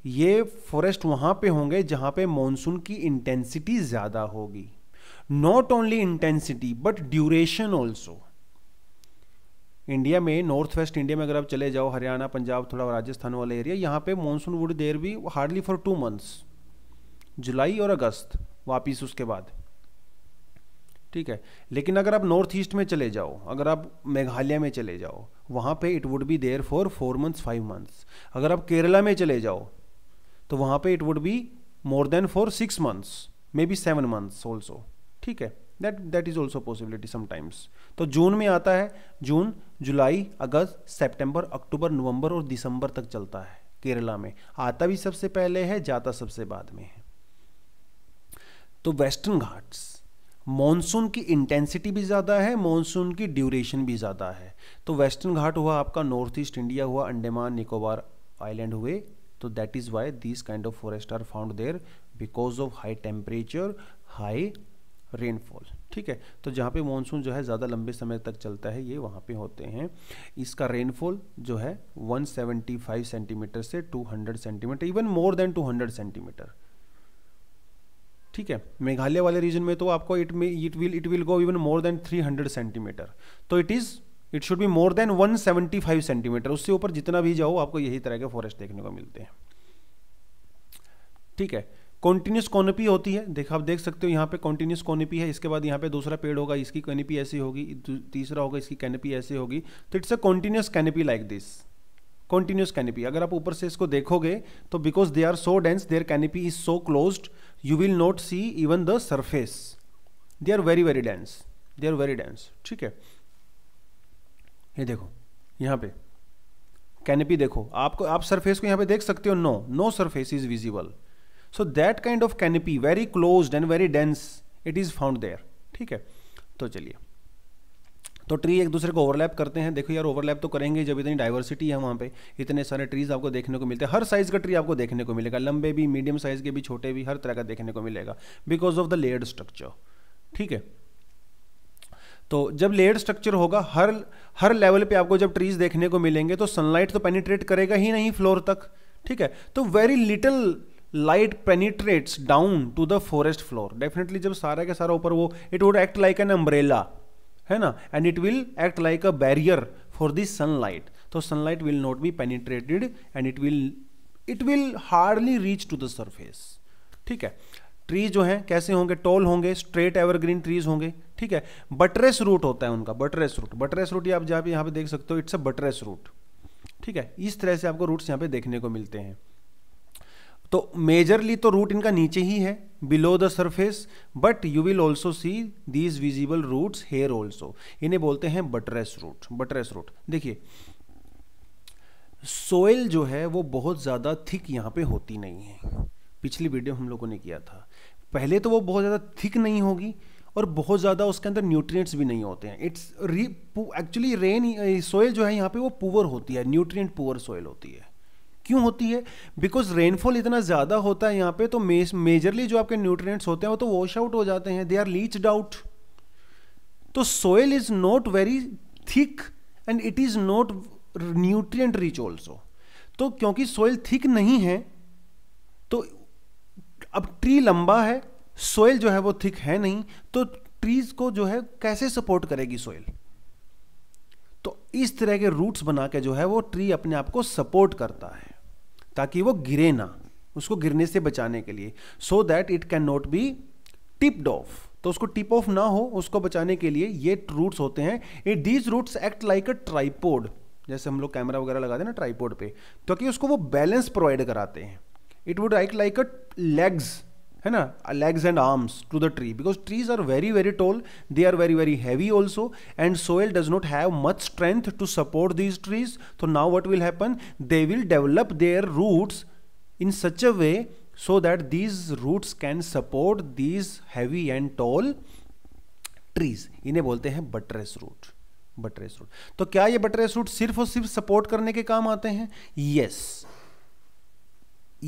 ये फॉरेस्ट वहां पे होंगे जहाँ पे मानसून की इंटेंसिटी ज़्यादा होगी not only intensity but duration also India में नॉर्थ वेस्ट इंडिया में अगर आप चले जाओ हरियाणा पंजाब थोड़ा राजस्थान वाला एरिया यहाँ पे monsoon would there be hardly for two months जुलाई और अगस्त वापिस उसके बाद ठीक है लेकिन अगर आप नॉर्थ ईस्ट में चले जाओ अगर आप मेघालय में चले जाओ वहाँ पे it would be there for four months five months अगर आप केरला में चले जाओ तो वहाँ पे it would be more than for six months may be seven months also ठीक है that that is also possibility sometimes तो जून में आता है जून जुलाई अगस्त सेप्टेम्बर अक्टूबर नवंबर और दिसंबर तक चलता है केरला में आता भी सबसे पहले है जाता सबसे बाद में है तो वेस्टर्न घाट्स मॉनसून की इंटेंसिटी भी ज़्यादा है मॉनसून की ड्यूरेशन भी ज़्यादा है तो वेस्टर्न घाट हुआ आपका नॉर्थ ईस्ट इंडिया हुआ अंडेमान निकोबार आइलैंड हुए तो that is why this kind of forest are found there because of high temperature high rainfall ठीक है तो जहाँ पे मॉनसून जो है ज़्यादा लंबे समय तक चलता है ये वहाँ पे होते हैं इसका रेनफॉल जो है 175 सेंटीमीटर से 200 centimeter even more than 200 centimetre ठीक है मेघालय वाले रीजन में तो आपको it it will it will go even more than 300 centimetre तो it is it should be more than 175 centimeter उससे ऊपर जितना भी जाओ आपको यही तरह के फॉरेस्ट देखने को मिलते हैं ठीक है कॉन्टिन्यूस कॉनपी होती है देखा आप देख सकते हो यहाँ पे कॉन्टिन्यूस कॉनपी है इसके बाद यहाँ पे दूसरा पेड़ होगा इसकी कैनपी ऐसी होगी तीसरा होगा इसकी कैनपी ऐसी होगी तो it's a continuous canopy like this continuous canopy अगर आप ऊपर से इसको देखोगे तो because they are so dense their canopy is so closed you will not see even the surface they are very very dense they are very dense ठीक है ये देखो यहां पे कैनपी देखो आपको आप सरफेस को यहां पे देख सकते हो no no surface is visible so that kind of canopy very close and very dense it is found there ठीक है तो चलिए तो ट्री एक दूसरे को ओवरलैप करते हैं देखो यार ओवरलैप तो करेंगे जब इतनी डाइवर्सिटी है वहाँ पे इतने सारे ट्रीज आपको देखने को मिलते हैं हर साइज़ का ट्री आपको देखने को मिलेगा लंबे भी मीडियम साइज़ के भी छोटे भी हर तरह का देखने को मिलेगा because of the layered structure ठीक है तो जब लेयर स्ट्रक्चर होगा हर हर लेवल पे आपको जब ट्रीज देखने को मिलेंगे तो सनलाइट तो पेनिट्रेट करेगा ही नहीं फ्लोर तक ठीक है तो very little light penetrates down to the forest floor definitely जब सारा के सारा ऊपर वो it would act like an umbrella है ना and it will act like a barrier for this sunlight तो sunlight will not be penetrated and it will it will hardly reach to the surface ठीक है trees जो हैं कैसे होंगे toll होंगे स्ट्रेट एवरग्रीन ट्रीज होंगे ठीक है बटरेस रूट होता है उनका बटरेस रूट बटरेस रूट आप जहाँ पे यहाँ पे देख सकते हो इट्स अ बटरेस रूट ठीक है इस तरह से आपको रूट्स यहाँ पे देखने को मिलते हैं तो मेजरली तो रूट इनका नीचे ही है below the surface but you will also see these visible roots here also इन्हें बोलते हैं बटरेस रूट बटरेस रूट देखिए सोयल जो है वो बहुत ज़्यादा थिक यहाँ पे होती नहीं है पिछली वीडियो हम लोगों ने किया था पहले तो वो बहुत ज़्यादा थिक नहीं होगी और बहुत ज़्यादा उसके अंदर न्यूट्रिएंट्स भी नहीं होते हैं इट्स एक्चुअली रेन सोयल जो है यहाँ पे वो पुअर होती है न्यूट्रिएंट पुअर सोयल होती है क्यों होती है बिकॉज रेनफॉल इतना ज़्यादा होता है यहां पे तो मेजरली जो आपके न्यूट्रिएंट्स होते हैं वो तो वॉश आउट हो जाते हैं दे आर लीच्ड आउट तो soil is not very thick and it is not nutrient rich also तो क्योंकि सोयल थिक नहीं है तो अब ट्री लंबा है सोयल जो है वो थिक है नहीं तो ट्रीज को जो है कैसे सपोर्ट करेगी सोयल तो इस तरह के रूट्स बना के जो है वो ट्री अपने आप को सपोर्ट करता है ताकि वो गिरे ना उसको गिरने से बचाने के लिए so that it can not be tipped off तो उसको टिप ऑफ ना हो उसको बचाने के लिए ये रूट्स होते हैं it these roots act like a tripod जैसे हम लोग कैमरा वगैरह लगाते हैं ना ट्राईपोड पे तो कि उसको वो बैलेंस प्रोवाइड कराते हैं it would act like a legs है ना legs and arms to the tree because trees are very very tall they are very very heavy also and soil does not have much strength to support these trees तो now what will happen they will develop their roots in such a way so that these roots can support these heavy and tall trees इन्हें बोलते हैं buttress root buttress root तो क्या ये buttress root सिर्फ और सिर्फ सपोर्ट करने के काम आते हैं yes yes.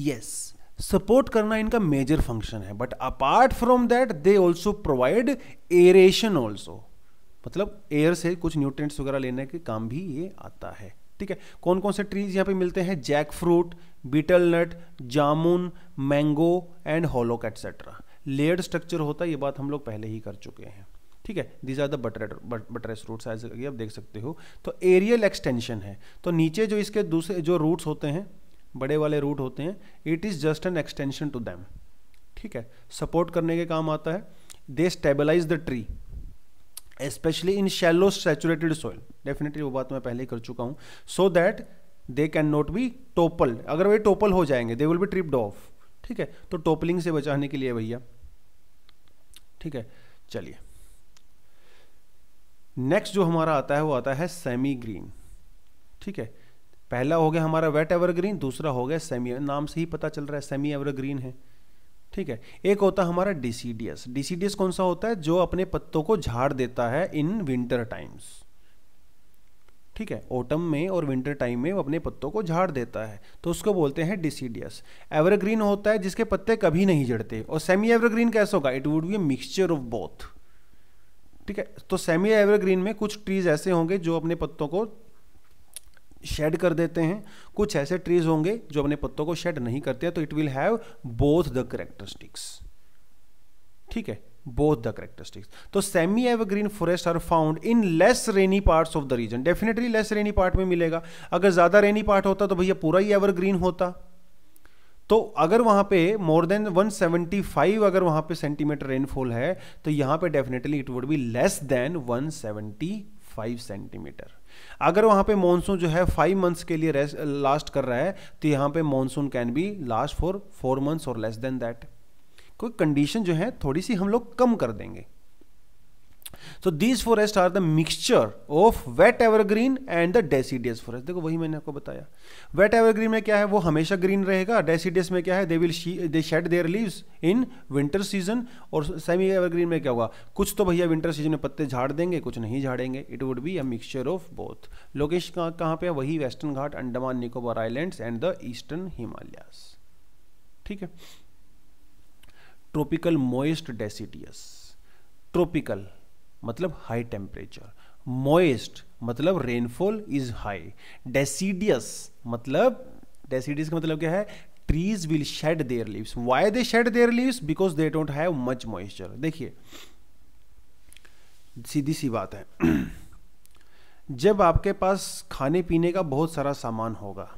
Yes yes. Support करना इनका मेजर फंक्शन है but apart from that they also provide aeration also मतलब एयर से कुछ न्यूट्रेंट्स वगैरह लेने के काम भी ये आता है ठीक है कौन कौन से ट्रीज यहाँ पे मिलते हैं jack fruit betel nut jamun mango and hollock etcetera layered structure होता है ये बात हम लोग पहले ही कर चुके हैं ठीक है दीज आर द बटरेट बटरेस रूट्स एज आप देख सकते हो तो एरियल एक्सटेंशन है तो नीचे जो इसके दूसरे जो रूट्स होते हैं बड़े वाले रूट होते हैं it is just an extension to them ठीक है सपोर्ट करने के काम आता है they stabilize the tree specially in shallow saturated soil definitely वो बात मैं पहले ही कर चुका हूं so that they can not be topple अगर वे टोपल हो जाएंगे they will be tripped off ठीक है तो टोपलिंग से बचाने के लिए भैया ठीक है चलिए नेक्स्ट जो हमारा आता है वो आता है सेमी ग्रीन ठीक है पहला हो गया हमारा वेट एवरग्रीन दूसरा हो गया सेमी नाम से ही पता चल रहा है सेमी एवरग्रीन है ठीक है एक होता है हमारा डिसीडियस डिसीडियस कौन सा होता है जो अपने पत्तों को झाड़ देता है इन विंटर टाइम्स ठीक है ओटम में और विंटर टाइम में वो अपने पत्तों को झाड़ देता है तो उसको बोलते हैं डिसीडियस एवरग्रीन होता है जिसके पत्ते कभी नहीं झड़ते और सेमी एवरग्रीन कैसे होगा it would be mixture of both ठीक है तो सेमी एवरग्रीन में कुछ ट्रीज ऐसे होंगे जो अपने पत्तों को शेड कर देते हैं कुछ ऐसे ट्रीज होंगे जो अपने पत्तों को शेड नहीं करते तो it will have both the characteristics ठीक है बोथ द करेक्टरिस्टिक्स तो semi evergreen forest are found in less rainy part of the region definitely less rainy part में मिलेगा अगर ज्यादा रेनी पार्ट होता तो भैया पूरा ही एवरग्रीन होता तो अगर वहां पे मोर देन 175 अगर वहां पे सेंटीमीटर रेनफॉल है तो यहां पे definitely it would be less than 175 centimetre अगर वहाँ पे मानसून जो है फाइव मंथ्स के लिए लास्ट कर रहा है तो यहाँ पे monsoon can be last for four months और लेस देन दैट कोई कंडीशन जो है थोड़ी सी हम लोग कम कर देंगे so these forest are the mixture of wet evergreen and the deciduous forest देखो वही मैंने आपको बताया वेट एवरग्रीन में क्या है वो हमेशा ग्रीन रहेगा डेसीडियस में क्या है they will they shed their leaves in winter season और सेमी एवरग्रीन में क्या होगा कुछ तो भैया विंटर सीजन में पत्ते झाड़ देंगे कुछ नहीं झाड़ेंगे it would be a mixture of both location कहाँ पे है वही western Ghat Andaman Nicobar island and the eastern Himalayas ठीक है ट्रॉपिकल मोइस्ट डेसिडियस ट्रॉपिकल मतलब हाई टेम्परेचर मॉइस्ट मतलब रेनफॉल इज हाई डेसीडियस मतलब डेसीडियस का मतलब क्या है trees will shed their leaves why they shed their leaves because they don't have much moisture देखिए सीधी सी बात है जब आपके पास खाने पीने का बहुत सारा सामान होगा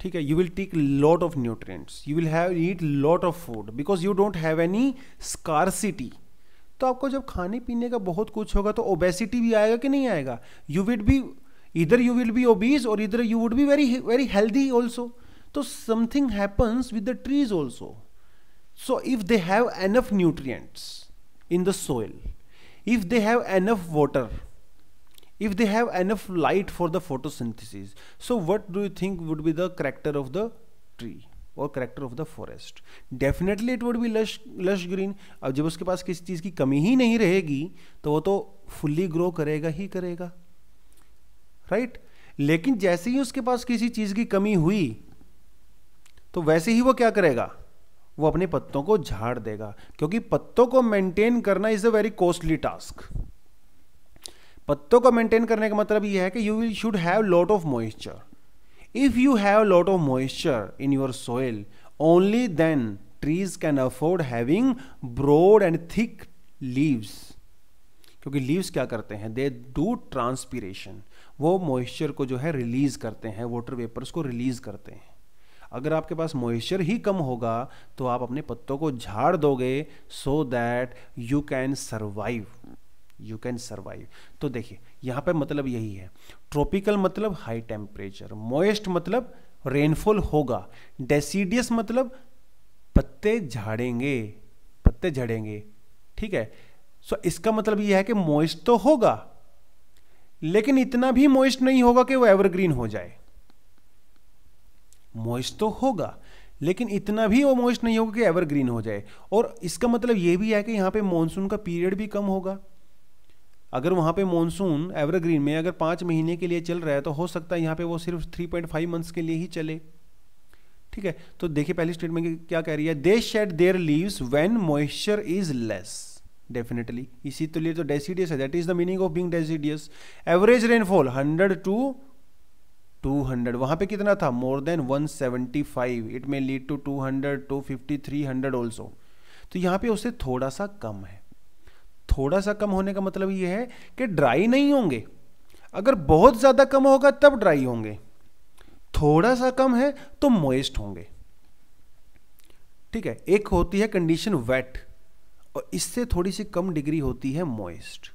ठीक है you will take lot of nutrients you will have eat lot of food because you don't have any scarcity तो आपको जब खाने पीने का बहुत कुछ होगा तो ओबेसिटी भी आएगा कि नहीं आएगा यू विड भी इधर यू विल बी ओबीज और इधर you would be very very healthy also तो something happens with the trees also so if they have enough nutrients in the soil if they have enough water if they have enough light for the photosynthesis so what do you think would be the character of the tree और character of the forest definitely it would be lush lush green अब जब उसके पास किसी चीज़ की कमी ही नहीं रहेगी तो वो तो फुल्ली ग्रो करेगा ही करेगा राइट right? लेकिन जैसे ही उसके पास किसी चीज़ की कमी हुई तो वैसे ही वो क्या करेगा वो अपने पत्तों को झाड़ देगा क्योंकि पत्तों को मेंटेन करना is a very costly task पत्तों को मेंटेन करने का मतलब यह है कि you will should have lot of moisture if you have a lot of moisture in your soil only then trees can afford having broad and thick leaves क्योंकि leaves क्या करते हैं दे डू ट्रांसपीरेशन वो moisture को जो है release करते हैं वाटर वेपर्स को रिलीज करते हैं अगर आपके पास मॉइस्चर ही कम होगा तो आप अपने पत्तों को झाड़ दोगे so that you can survive you can survive तो देखिए यहाँ पे मतलब यही है ट्रॉपिकल मतलब हाई टेम्परेचर मोइस्ट मतलब रेनफॉल होगा डेसीडियस मतलब पत्ते झाड़ेंगे पत्ते झड़ेंगे ठीक है सो so, इसका मतलब यह है कि मोइस्ट तो होगा लेकिन इतना भी मोइस्ट नहीं होगा कि वो एवरग्रीन हो जाए मोइस्ट तो होगा लेकिन इतना भी वो मोइस्ट नहीं होगा कि एवरग्रीन हो जाए और इसका मतलब यह भी है कि यहां पे मॉनसून का पीरियड भी कम होगा अगर वहाँ पे मॉनसून एवरग्रीन में अगर पाँच महीने के लिए चल रहा है तो हो सकता है यहाँ पे वो सिर्फ थ्री पॉइंट फाइव मंथ्स के लिए ही चले ठीक है तो देखिए पहली स्टेटमेंट क्या कह रही है they shed their leaves when moisture is less definitely इसी तो लिए तो डेसीडियस है that is the meaning of being deciduous average rainfall hundred to 200 वहां पे कितना था more than 175 it may lead to 200 to three 300 also तो यहां पे उससे थोड़ा सा कम है थोड़ा सा कम होने का मतलब यह है कि ड्राई नहीं होंगे अगर बहुत ज़्यादा कम होगा तब ड्राई होंगे थोड़ा सा कम है तो मोइस्ट होंगे ठीक है एक होती है कंडीशन वेट और इससे थोड़ी सी कम डिग्री होती है मोइस्ट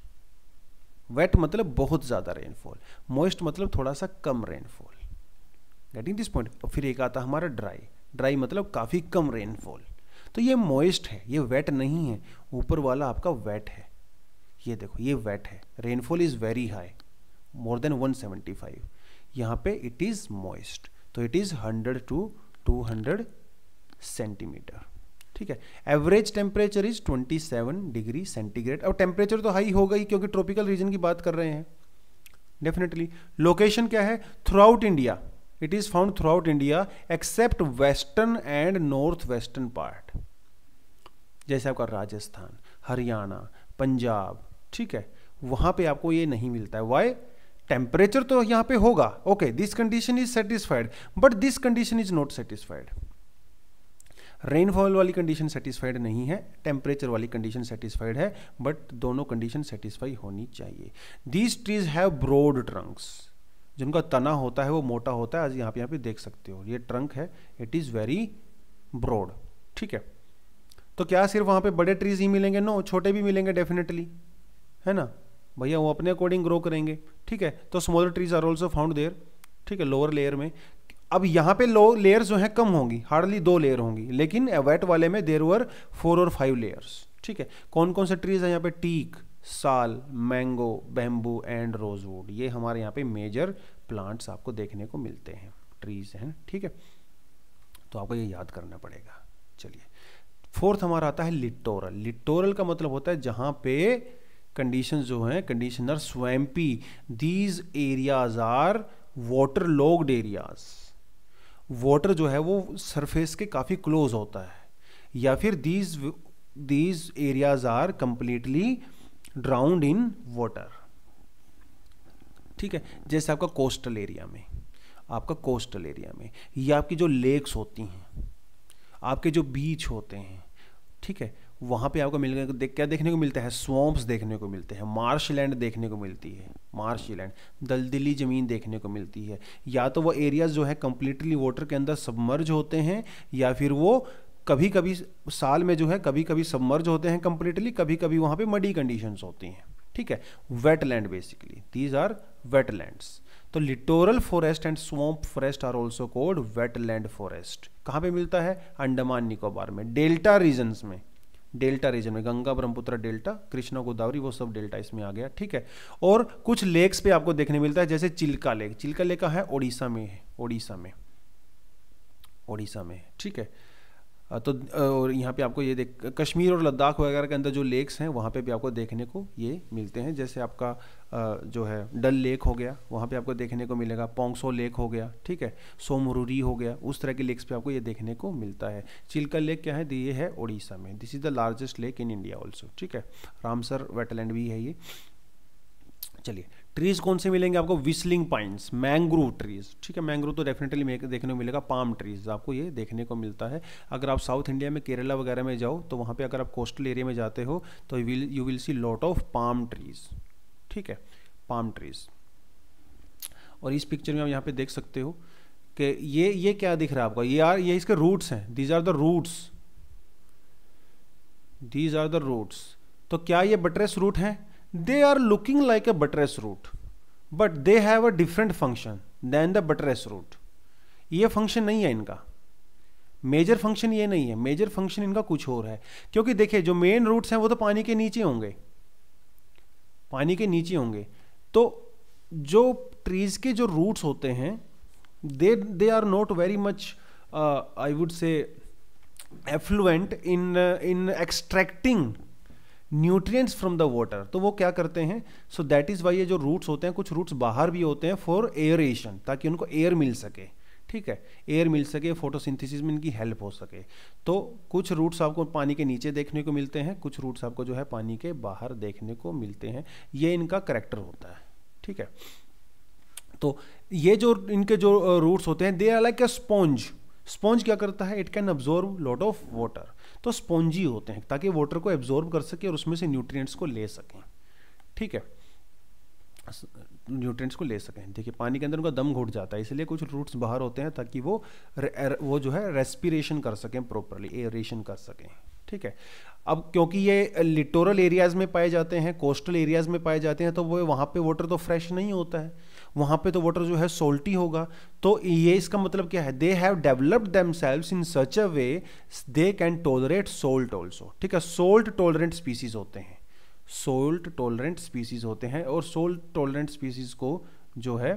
वेट मतलब बहुत ज़्यादा रेनफॉल मोइस्ट मतलब थोड़ा सा कम रेनफॉल गेटिंग दिस पॉइंट फिर एक आता हमारा ड्राई ड्राई मतलब काफ़ी कम रेनफॉल तो ये मॉइस्ट है ये वेट नहीं है ऊपर वाला आपका वेट है ये देखो ये वेट है rainfall is very high more than 175 seventy five यहाँ पर इट इज़ मॉइस्ट तो इट इज़ 100 टू 200 सेंटीमीटर ठीक है average temperature is 27 degree centigrade अब टेम्परेचर तो हाई होगा ही क्योंकि ट्रॉपिकल रीजन की बात कर रहे हैं डेफिनेटली लोकेशन क्या है throughout India found throughout India except western and north western part जैसे आपका राजस्थान हरियाणा पंजाब ठीक है वहाँ पे आपको ये नहीं मिलता है वाई टेम्परेचर तो यहाँ पे होगा okay this condition is satisfied but this condition is not satisfied rainfall वाली कंडीशन सेटिस्फाइड नहीं है टेम्परेचर वाली कंडीशन सेटिस्फाइड है बट दोनों कंडीशन सेटिस्फाई होनी चाहिए these trees have broad trunks जिनका तना होता है वो मोटा होता है आज यहाँ पे यहाँ पे देख सकते हो ये ट्रंक है इट इज़ वेरी ब्रॉड ठीक है तो क्या सिर्फ वहाँ पे बड़े ट्रीज ही मिलेंगे नो छोटे भी मिलेंगे डेफिनेटली है ना भैया वो अपने अकॉर्डिंग ग्रो करेंगे ठीक है तो smaller trees are also found there ठीक है लोअर लेयर में अब यहाँ पे लो लेयर जो हैं कम होंगी हार्डली दो लेयर होंगी लेकिन वेट वाले में देर वर फोर और फाइव लेयर्स ठीक है कौन कौन से ट्रीज हैं यहाँ पे टीक साल मैंगो बैम्बू एंड रोजवुड ये हमारे यहाँ पे मेजर प्लांट्स आपको देखने को मिलते हैं ट्रीज हैं ठीक है तो आपको ये याद करना पड़ेगा चलिए फोर्थ हमारा आता है लिटोरल लिटोरल का मतलब होता है जहाँ पे कंडीशन जो हैं conditions are swampy these areas are water logged areas water जो है वो सरफेस के काफ़ी क्लोज होता है या फिर these these areas are completely drowned in water ठीक है जैसे आपका कोस्टल एरिया में आपका कोस्टल एरिया में ये आपकी जो लेक्स होती हैं आपके जो बीच होते हैं ठीक है वहाँ पे आपको मिलने को देख क्या देखने को मिलता है स्वॉम्प्स देखने को मिलते हैं मार्श लैंड देखने को मिलती है मार्श लैंड दलदली ज़मीन देखने को मिलती है या तो वो एरियाज़ जो है कम्प्लीटली वाटर के अंदर सबमर्ज होते हैं या फिर वो कभी कभी साल में जो है कभी कभी सबमर्ज होते हैं कंप्लीटली कभी कभी वहां पे मडी कंडीशंस होती हैं ठीक है wetland basically these are wetlands तो littoral forest and swamp forest are also called wetland forest कहाँ पे मिलता है अंडमान निकोबार में डेल्टा रीजन में डेल्टा रीजन में गंगा ब्रह्मपुत्र डेल्टा कृष्णा गोदावरी वो सब डेल्टा इसमें आ गया ठीक है और कुछ लेक्स पे आपको देखने मिलता है जैसे चिल्का लेक चिल्का लेक है ओडिशा में है ओडिशा में ओडिशा में ठीक है तो और यहाँ पे आपको ये देख कश्मीर और लद्दाख वगैरह के अंदर जो लेक्स हैं वहाँ पे भी आपको देखने को ये मिलते हैं जैसे आपका जो है डल लेक हो गया वहाँ पे आपको देखने को मिलेगा पोंगसो लेक हो गया ठीक है सोमरूरी हो गया उस तरह के लेक्स पे आपको ये देखने को मिलता है चिल्का लेक क्या है ये है उड़ीसा में this is the largest lake in India also ठीक है रामसर वेटलैंड भी है ये चलिए ट्रीज कौन से मिलेंगे आपको विस्लिंग पाइंस मैंग्रोव ट्रीज ठीक है मैंग्रोव तो डेफिनेटली देखने को मिलेगा पाम ट्रीज आपको ये देखने को मिलता है अगर आप साउथ इंडिया में केरला वगैरह में जाओ तो वहाँ पे अगर आप कोस्टल एरिया में जाते हो तो you will see lot of palm trees ठीक है पाम ट्रीज और इस पिक्चर में आप यहाँ पे देख सकते हो कि ये ये क्या दिख रहा है आपका ये आर ये इसके रूट्स हैं these are the roots these are the roots तो क्या ये बटरेस रूट हैं they are looking like a buttress root but they have a different function than the buttress root ये फंक्शन नहीं है इनका मेजर फंक्शन ये नहीं है मेजर फंक्शन इनका कुछ और है क्योंकि देखिए जो मेन रूट्स हैं वो तो पानी के नीचे होंगे पानी के नीचे होंगे तो जो ट्रीज के जो रूट्स होते हैं they they are not very much I would say affluent in in extracting nutrients from the water तो वो क्या करते हैं सो दैट इज़ वाई ये जो रूट्स होते हैं कुछ रूट्स बाहर भी होते हैं फॉर एयरेशन ताकि उनको एयर मिल सके ठीक है एयर मिल सके फोटोसिंथेसिस में इनकी हेल्प हो सके तो कुछ रूट्स आपको पानी के नीचे देखने को मिलते हैं कुछ रूट्स आपको जो है पानी के बाहर देखने को मिलते हैं ये इनका करेक्टर होता है ठीक है तो ये जो इनके जो रूट्स होते हैं they are like a sponge sponge क्या करता है it can absorb lot of water तो स्पॉन्जी होते हैं ताकि वाटर को एब्जॉर्ब कर सके और उसमें से न्यूट्रिएंट्स को ले सकें ठीक है न्यूट्रिएंट्स को ले सकें देखिए पानी के अंदर उनका दम घुट जाता है इसलिए कुछ रूट्स बाहर होते हैं ताकि वो वो जो है रेस्पिरेशन कर सकें प्रॉपरली एयरेशन कर सकें ठीक है अब क्योंकि ये लिटोरल एरियाज़ में पाए जाते हैं कोस्टल एरियाज़ में पाए जाते हैं तो वो वहाँ पे वाटर तो फ्रेश नहीं होता है वहाँ पे तो वाटर जो है सोल्टी होगा तो ये इसका मतलब क्या है they have developed them in such a way they can tolerate salt also ठीक है सोल्ट टोलरेंट स्पीसीज होते हैं सोल्ट टोलरेंट स्पीसीज होते हैं और सोल्ट टोलरेंट स्पीसीज को जो है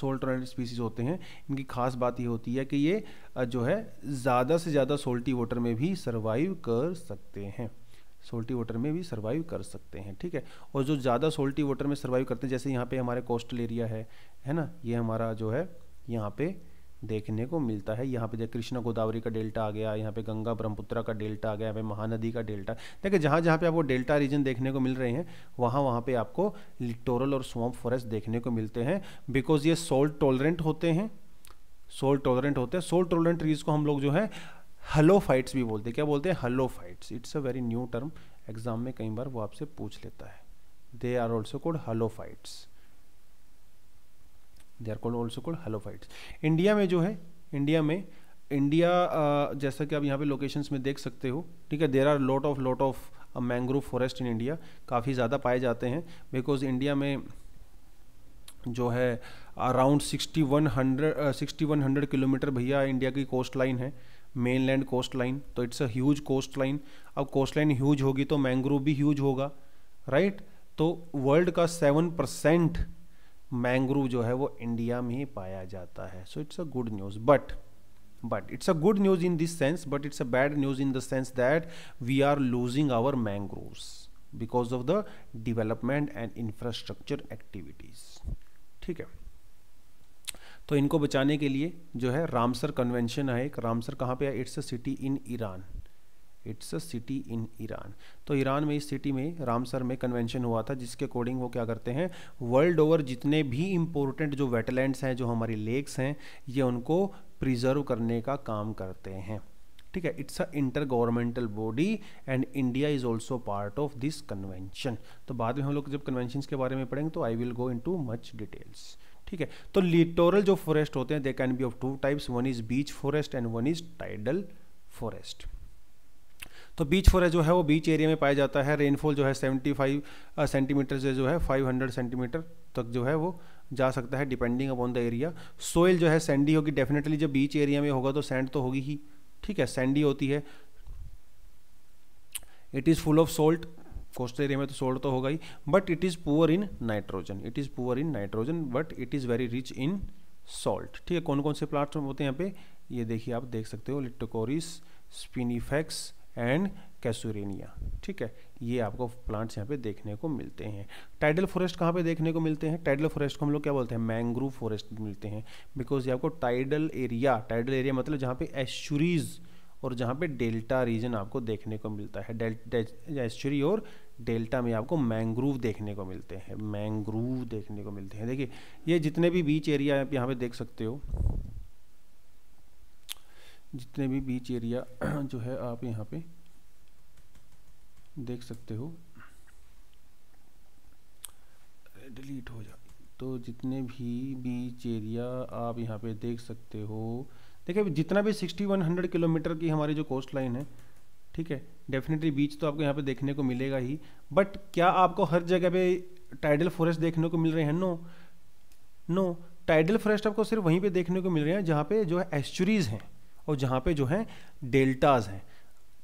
सोल्ट टोलरेंट स्पीसीज होते हैं इनकी खास बात यह होती है कि ये जो है ज़्यादा से ज़्यादा सोल्टी वाटर में भी सर्वाइव कर सकते हैं सोल्टी वाटर में भी सर्वाइव कर सकते हैं ठीक है और जो ज़्यादा सोल्टी वाटर में सर्वाइव करते हैं जैसे यहाँ पे हमारे कोस्टल एरिया है है ना ये हमारा जो है यहाँ पे देखने को मिलता है यहाँ पे जैसे कृष्णा गोदावरी का डेल्टा आ गया यहाँ पे गंगा ब्रह्मपुत्रा का डेल्टा आ गया यहाँ पे महानदी का डेल्टा देखिए जहाँ जहाँ पे आपको डेल्टा रीजन देखने को मिल रहे हैं वहाँ वहाँ पे आपको लिटोरल और स्वम्प फॉरेस्ट देखने को मिलते हैं बिकॉज ये सोल्ट टॉलरेंट होते हैं सोल्ट टॉलरेंट होते हैं सोल्ट टॉलरेंट ट्रीज़ को हम लोग जो है फाइट्स भी बोलते हैं क्या बोलते हैं halophytes it's a very new term exam में कई बार वो आपसे पूछ लेता है they are also called fights they are called also called fights India में जो है इंडिया में इंडिया uh, जैसा कि आप यहाँ पे लोकेशंस में देख सकते हो ठीक है there are lot of lot of mangrove forest in India काफ़ी ज़्यादा पाए जाते हैं बिकॉज इंडिया में जो है around sixty one hundred sixty one hundred kilometre भैया इंडिया की कोस्ट लाइन है मेन लैंड कोस्ट लाइन तो it's a huge coast line अब कोस्ट लाइन ह्यूज होगी तो मैंग्रोव भी ह्यूज होगा राइट तो वर्ल्ड का सेवन परसेंट मैंग्रोव जो है वो इंडिया में ही पाया जाता है so it's a good news but but it's a good news in this sense but it's a bad news in the sense that we are losing our mangrove because of the development and infrastructure activities ठीक है तो इनको बचाने के लिए जो है Ramsar convention है एक रामसर कहाँ पे है it's a city in Iran it's a city in Iran तो ईरान में इस सिटी में रामसर में कन्वेंशन हुआ था जिसके अकॉर्डिंग वो क्या करते हैं वर्ल्ड ओवर जितने भी इम्पोर्टेंट जो वेटलैंड्स हैं जो हमारी लेक्स हैं ये उनको प्रिजर्व करने का काम करते हैं ठीक है it's a inter governmental body and India is also part of this convention तो बाद में हम लोग जब कन्वेंशन के बारे में पढ़ेंगे तो I will go into much details ठीक है तो लिटोरल जो फॉरेस्ट होते हैं they can be of two types one is beach forest and one is tidal forest तो बीच फॉरेस्ट जो है वो बीच एरिया में पाया जाता है रेनफॉल जो है 75 सेंटीमीटर से जो है 500 सेंटीमीटर तक जो है वो जा सकता है depending upon the area soil जो है सैंडी होगी डेफिनेटली जब बीच एरिया में होगा तो सैंड तो होगी ही ठीक है सैंडी होती है it is full of salt coastal area में तो सोल्ट तो होगा ही but it is poor in nitrogen it is poor in nitrogen but it is very rich in salt ठीक है कौन कौन से प्लांट होते हैं यहाँ पे ये देखिए आप देख सकते हो लिट्टोकोरिस स्पिनिफेक्स एंड कैसुरेनिया ठीक है ये आपको प्लांट्स यहाँ पे देखने को मिलते हैं टाइडल फॉरेस्ट कहाँ पे देखने को मिलते हैं टाइडल फॉरेस्ट को हम लोग क्या बोलते हैं मैंग्रोव फॉरेस्ट मिलते हैं बिकॉज ये आपको टाइडल एरिया टाइडल एरिया मतलब जहाँ पे एश्चुरीज़ और जहाँ पे डेल्टा रीजन आपको देखने को मिलता है एश्चुरी और डेल्टा में आपको मैंग्रूव देखने को मिलते हैं मैंग्रूव देखने को मिलते हैं देखिए ये जितने भी बीच एरिया आप यहाँ पे देख सकते हो जितने भी बीच एरिया जो है आप यहाँ पे देख सकते हो डिलीट हो जा तो जितने भी बीच एरिया आप यहाँ पे देख सकते हो देखिए जितना भी 6100 किलोमीटर की हमारी जो कोस्ट लाइन है ठीक है डेफिनेटली बीच तो आपको यहाँ पे देखने को मिलेगा ही बट क्या आपको हर जगह पे टाइडल फॉरेस्ट देखने को मिल रहे हैं नो नो टाइडल फॉरेस्ट आपको सिर्फ वहीं पे देखने को मिल रहे हैं जहाँ पे जो है एस्चुरीज हैं और जहाँ पे जो है डेल्टाज हैं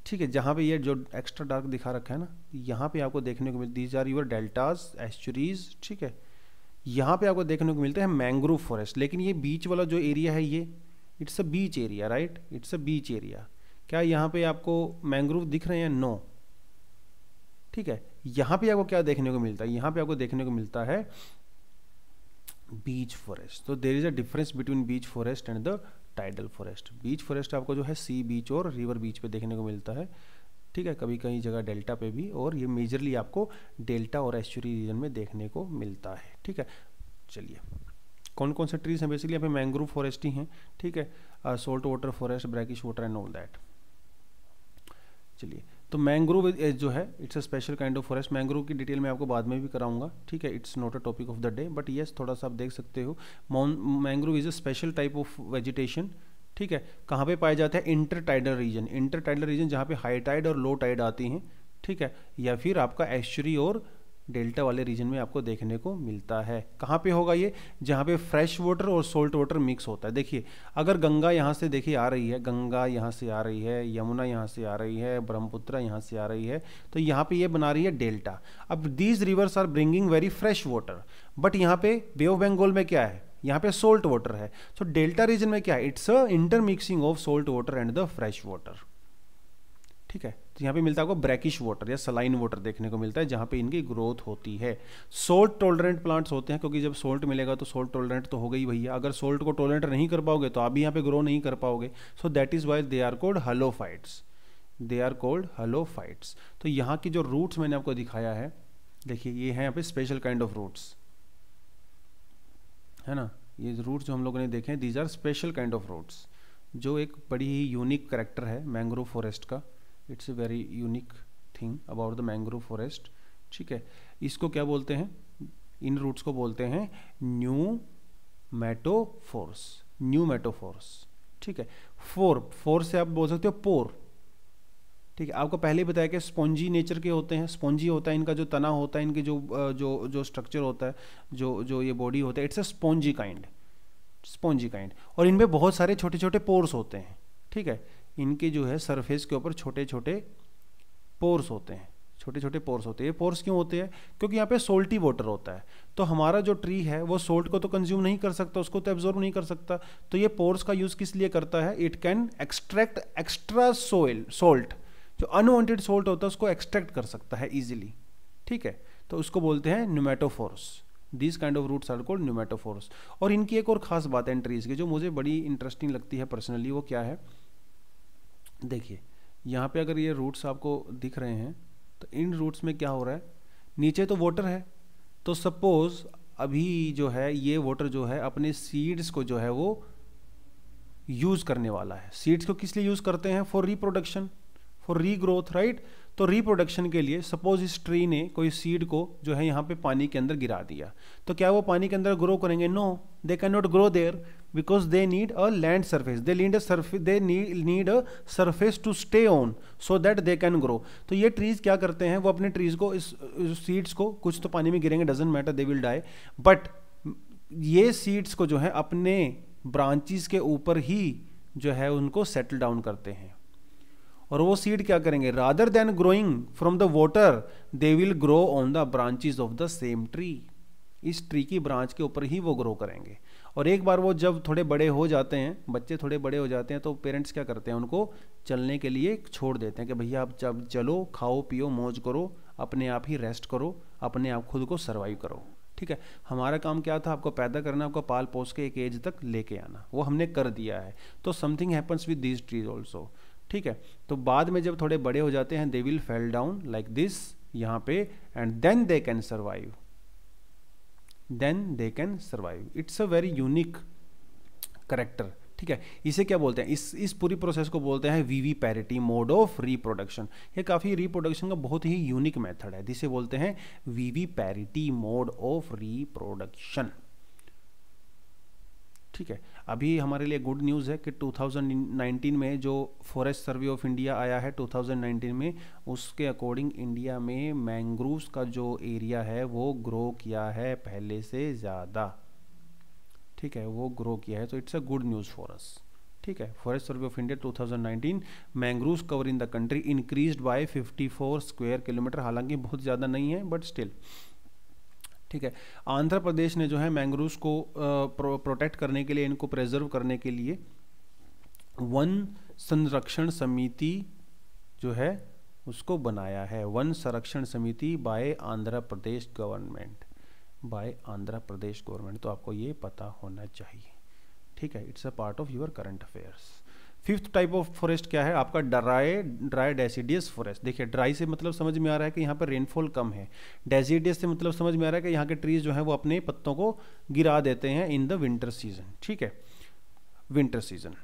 ठीक है जहाँ पे ये जो एक्स्ट्रा डार्क दिखा रखा है ना यहाँ पे आपको देखने को मिलती these are your deltas estuaries ठीक है यहाँ पे आपको देखने को मिलते हैं मैंग्रोव फॉरेस्ट लेकिन ये बीच वाला जो एरिया है ये it's a beach area right it's a beach area क्या यहाँ पे आपको मैंग्रोव दिख रहे हैं नो ठीक है यहाँ पे आपको क्या देखने को मिलता है यहाँ पे आपको देखने को मिलता है बीच फॉरेस्ट तो there is a difference between beach forest and the tidal forest beach forest आपको जो है सी बीच और रिवर बीच पे देखने को मिलता है ठीक है कभी कहीं जगह डेल्टा पे भी और ये मेजरली आपको डेल्टा और एस्चुरी रीजन में देखने को मिलता है ठीक है चलिए कौन कौन से ट्रीज हैं बेसिकली यहाँ पे मैंग्रोव फॉरेस्ट ही हैं ठीक है salt water forest brackish water and all that चलिए तो मैंग्रोव जो है it's a special kind of forest mangrove की डिटेल मैं आपको बाद में भी कराऊंगा ठीक है it's not a topic of the day but yes थोड़ा सा आप देख सकते हो mangrove is a special type of vegetation ठीक है कहाँ पे पाया जाता है intertidal region intertidal region जहाँ पे हाई टाइड और लो टाइड आती हैं ठीक है या फिर आपका एश्चरी और डेल्टा वाले रीजन में आपको देखने को मिलता है कहाँ पे होगा ये जहाँ पे फ्रेश वाटर और सोल्ट वाटर मिक्स होता है देखिए अगर गंगा यहाँ से देखिए आ रही है गंगा यहाँ से आ रही है यमुना यहाँ से आ रही है ब्रह्मपुत्र यहाँ से आ रही है तो यहाँ पे ये बना रही है डेल्टा अब these rivers are bringing very fresh water but यहाँ पे बे ऑफ बेंगोल में क्या है यहाँ पे सोल्ट वाटर है सो डेल्टा रीजन में क्या है it's a intermixing of salt water and the fresh water ठीक है तो यहाँ पे मिलता है आपको ब्रैकिश वाटर या सलाइन वाटर देखने को मिलता है जहाँ पे इनकी ग्रोथ होती है सोल्ट टोलरेंट प्लांट्स होते हैं क्योंकि जब सोल्ट मिलेगा तो सोल्ट टोलरेंट तो हो गई भैया अगर सोल्ट को टोलरेंट नहीं कर पाओगे तो आप भी यहाँ पे ग्रो नहीं कर पाओगे so that is why they are called halophytes they are called halophytes तो यहाँ की जो रूट्स मैंने आपको दिखाया है देखिए ये है यहाँ पे स्पेशल काइंड ऑफ रूट्स है ना ये रूट्स जो हम लोगों ने देखे हैं these are special kind of roots जो एक बड़ी ही यूनिक करेक्टर है मैंग्रोव फॉरेस्ट का it's a very unique thing about the mangrove forest ठीक है इसको क्या बोलते हैं इन रूट्स को बोलते हैं न्यू मेटोफोर्स न्यू मेटोफोर्स ठीक है फोर फोर से आप बोल सकते हो पोर ठीक है आपको पहले ही बताया कि स्पॉन्जी नेचर के होते हैं स्पॉन्जी होता है इनका जो तना होता है इनके जो जो जो स्ट्रक्चर होता है जो जो ये बॉडी होता है it's a spongy kind spongy kind और इनमें बहुत सारे छोटे छोटे पोर्स होते हैं ठीक है इनके जो है सरफेस के ऊपर छोटे छोटे पोर्स होते हैं छोटे छोटे पोर्स होते हैं पोर्स क्यों होते हैं क्योंकि यहाँ पे सोल्टी वाटर होता है तो हमारा जो ट्री है वो सोल्ट को तो कंज्यूम नहीं कर सकता उसको तो एब्जॉर्व नहीं कर सकता तो ये पोर्स का यूज़ किस लिए करता है it can extract extra soil salt जो अनवॉन्टेड सोल्ट होता है उसको एक्सट्रैक्ट कर सकता है ईजिली ठीक है तो उसको बोलते हैं pneumatophores this kind of roots are called pneumatophores और इनकी एक और खास बात है इन ट्रीज़ की जो मुझे बड़ी इंटरेस्टिंग लगती है पर्सनली वो क्या है देखिए यहाँ पे अगर ये रूट्स आपको दिख रहे हैं तो इन रूट्स में क्या हो रहा है नीचे तो वोटर है तो सपोज़ अभी जो है ये वोटर जो है अपने सीड्स को जो है वो यूज़ करने वाला है सीड्स को किस लिए यूज़ करते हैं for reproduction for regrowth right तो रिप्रोडक्शन के लिए सपोज इस ट्री ने कोई सीड को जो है यहाँ पे पानी के अंदर गिरा दिया तो क्या वो पानी के अंदर ग्रो करेंगे no they can not grow there because they need a land surface they need a surface they need need a surface to stay on so that they can grow तो ye trees kya karte hain wo apne trees को is seeds ko kuch to pani mein girenge doesn't matter they will die but ye seeds ko jo hai apne branches ke upar hi jo hai unko settle down karte hain और वो seed क्या करेंगे rather than growing from the water they will grow on the branches of the same tree इस tree की branch के ऊपर ही वो grow करेंगे और एक बार वो जब थोड़े बड़े हो जाते हैं बच्चे थोड़े बड़े हो जाते हैं तो पेरेंट्स क्या करते हैं उनको चलने के लिए छोड़ देते हैं कि भैया आप जब चलो खाओ पियो मौज करो अपने आप ही रेस्ट करो अपने आप खुद को सर्वाइव करो ठीक है हमारा काम क्या था आपको पैदा करना आपको पाल पोस के एक एज तक लेके आना वो हमने कर दिया है तो something happens with this trees also ठीक है तो बाद में जब थोड़े बड़े हो जाते हैं they will fall down like this यहाँ पे and then they can survive then they can survive it's a very unique character ठीक है इसे क्या बोलते हैं इस इस पूरी प्रोसेस को बोलते हैं viviparity mode of reproduction ये काफ़ी रिप्रोडक्शन का बहुत ही यूनिक मेथड है जिसे बोलते हैं viviparity mode of reproduction ठीक है अभी हमारे लिए गुड न्यूज़ है कि 2019 में जो फॉरेस्ट सर्वे ऑफ इंडिया आया है 2019 में उसके अकॉर्डिंग इंडिया में मैंग्रोव्स का जो एरिया है वो ग्रो किया है पहले से ज़्यादा ठीक है वो ग्रो किया है तो it's a good news for us ठीक है forest survey of India 2019 mangroves cover in the country increase by 54 square kilometer हालांकि बहुत ज़्यादा नहीं है बट स्टिल ठीक है आंध्र प्रदेश ने जो है मैंग्रोव्स को प्रो, प्रोटेक्ट करने के लिए इनको प्रिजर्व करने के लिए वन संरक्षण समिति जो है उसको बनाया है वन संरक्षण समिति by Andhra Pradesh government by Andhra Pradesh government तो आपको ये पता होना चाहिए ठीक है it's a part of your current affairs fifth type of forest क्या है आपका ड्राई ड्राई डेसीडियस फॉरेस्ट देखिए ड्राई से मतलब समझ में आ रहा है कि यहाँ पर रेनफॉल कम है डेसीडियस से मतलब समझ में आ रहा है कि यहाँ के ट्रीज जो है वो अपने पत्तों को गिरा देते हैं इन द विंटर सीजन ठीक है विंटर सीजन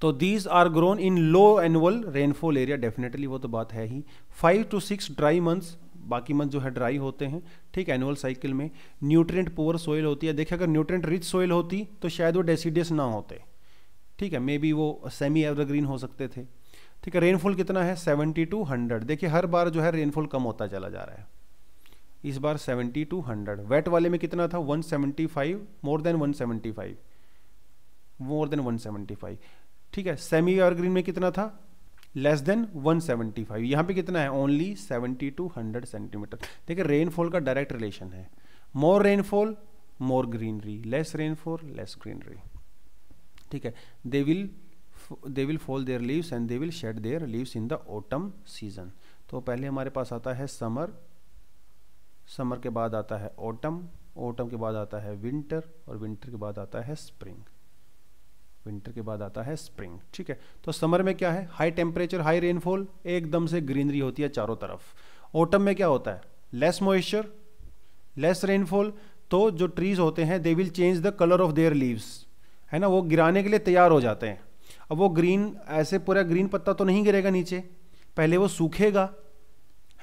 तो these are grown in low annual rainfall area definitely वो तो बात है ही five to six dry months बाकी मंथ जो है ड्राई होते हैं ठीक एनुअल साइकिल में न्यूट्रिएंट पुअर सोइल होती है देखिए अगर न्यूट्रिएंट रिच सोइल होती तो शायद वो डेसीडियस ना होते ठीक है मे बी वो सेमी एवरग्रीन हो सकते थे ठीक है रेनफॉल कितना है सेवेंटी टू हंड्रेड देखिए हर बार जो है रेनफॉल कम होता चला जा रहा है इस बार सेवेंटी टू हंड्रेड वेट वाले में कितना था one seventy five more than one seventy five more than one five ठीक है सेमी एवरग्रीन में कितना था लेस देन 175 यहाँ पर कितना है only seventy to hundred centimeter देखिए रेनफॉल का डायरेक्ट रिलेशन है more rainfall more greenery less rainfall less greenery ठीक है they will they will fall their leaves and they will shed their leaves in the autumn season तो पहले हमारे पास आता है समर समर के बाद आता है ऑटम ऑटम के बाद आता है विंटर और विंटर के बाद आता है स्प्रिंग विंटर के बाद आता है स्प्रिंग ठीक है तो समर में क्या है हाई टेम्परेचर हाई रेनफॉल एकदम से ग्रीनरी होती है चारों तरफ ऑटम में क्या होता है लेस मॉइस्चर लेस रेनफॉल तो जो ट्रीज होते हैं they will change the colour of their leaves है ना वो गिराने के लिए तैयार हो जाते हैं अब वो ग्रीन ऐसे पूरा ग्रीन पत्ता तो नहीं गिरेगा नीचे पहले वो सूखेगा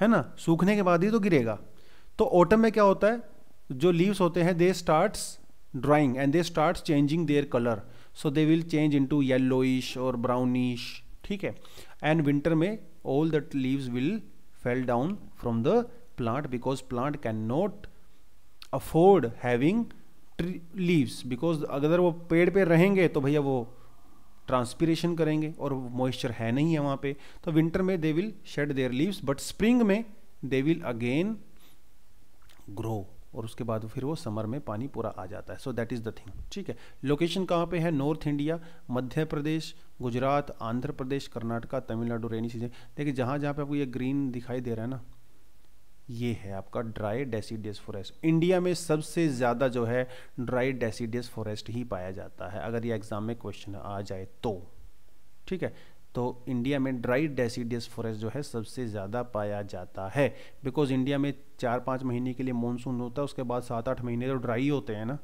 है ना सूखने के बाद ही तो गिरेगा तो ऑटम में क्या होता है जो लीव्स होते हैं they starts drying and they starts changing their colour so they will change into और ब्राउनिश ठीक है एंड विंटर में all that leaves will fall down from the plant because plant can not afford having tree leaves because अगर वो पेड़ पे रहेंगे तो भैया वो ट्रांसपीरेशन करेंगे और मॉइस्चर है नहीं है वहाँ पे तो विंटर में they will shed their leaves but spring में दे विल अगेन ग्रो और उसके बाद फिर वो समर में पानी पूरा आ जाता है so that is the thing ठीक है लोकेशन कहाँ पे है north India Madhya Pradesh Gujarat Andhra Pradesh Karnataka Tamil Nadu rainy season देखिए जहाँ जहाँ पे आपको ये ग्रीन दिखाई दे रहा है ना ये है आपका ड्राई डेसीडियस फॉरेस्ट इंडिया में सबसे ज़्यादा जो है ड्राई डेसीडियस फॉरेस्ट ही पाया जाता है अगर ये एग्ज़ाम में क्वेश्चन आ जाए तो ठीक है तो इंडिया में ड्राई डेसीडियस फॉरेस्ट जो है सबसे ज़्यादा पाया जाता है बिकॉज इंडिया में चार पाँच महीने के लिए मानसून होता है उसके बाद सात आठ महीने तो ड्राई होते हैं ना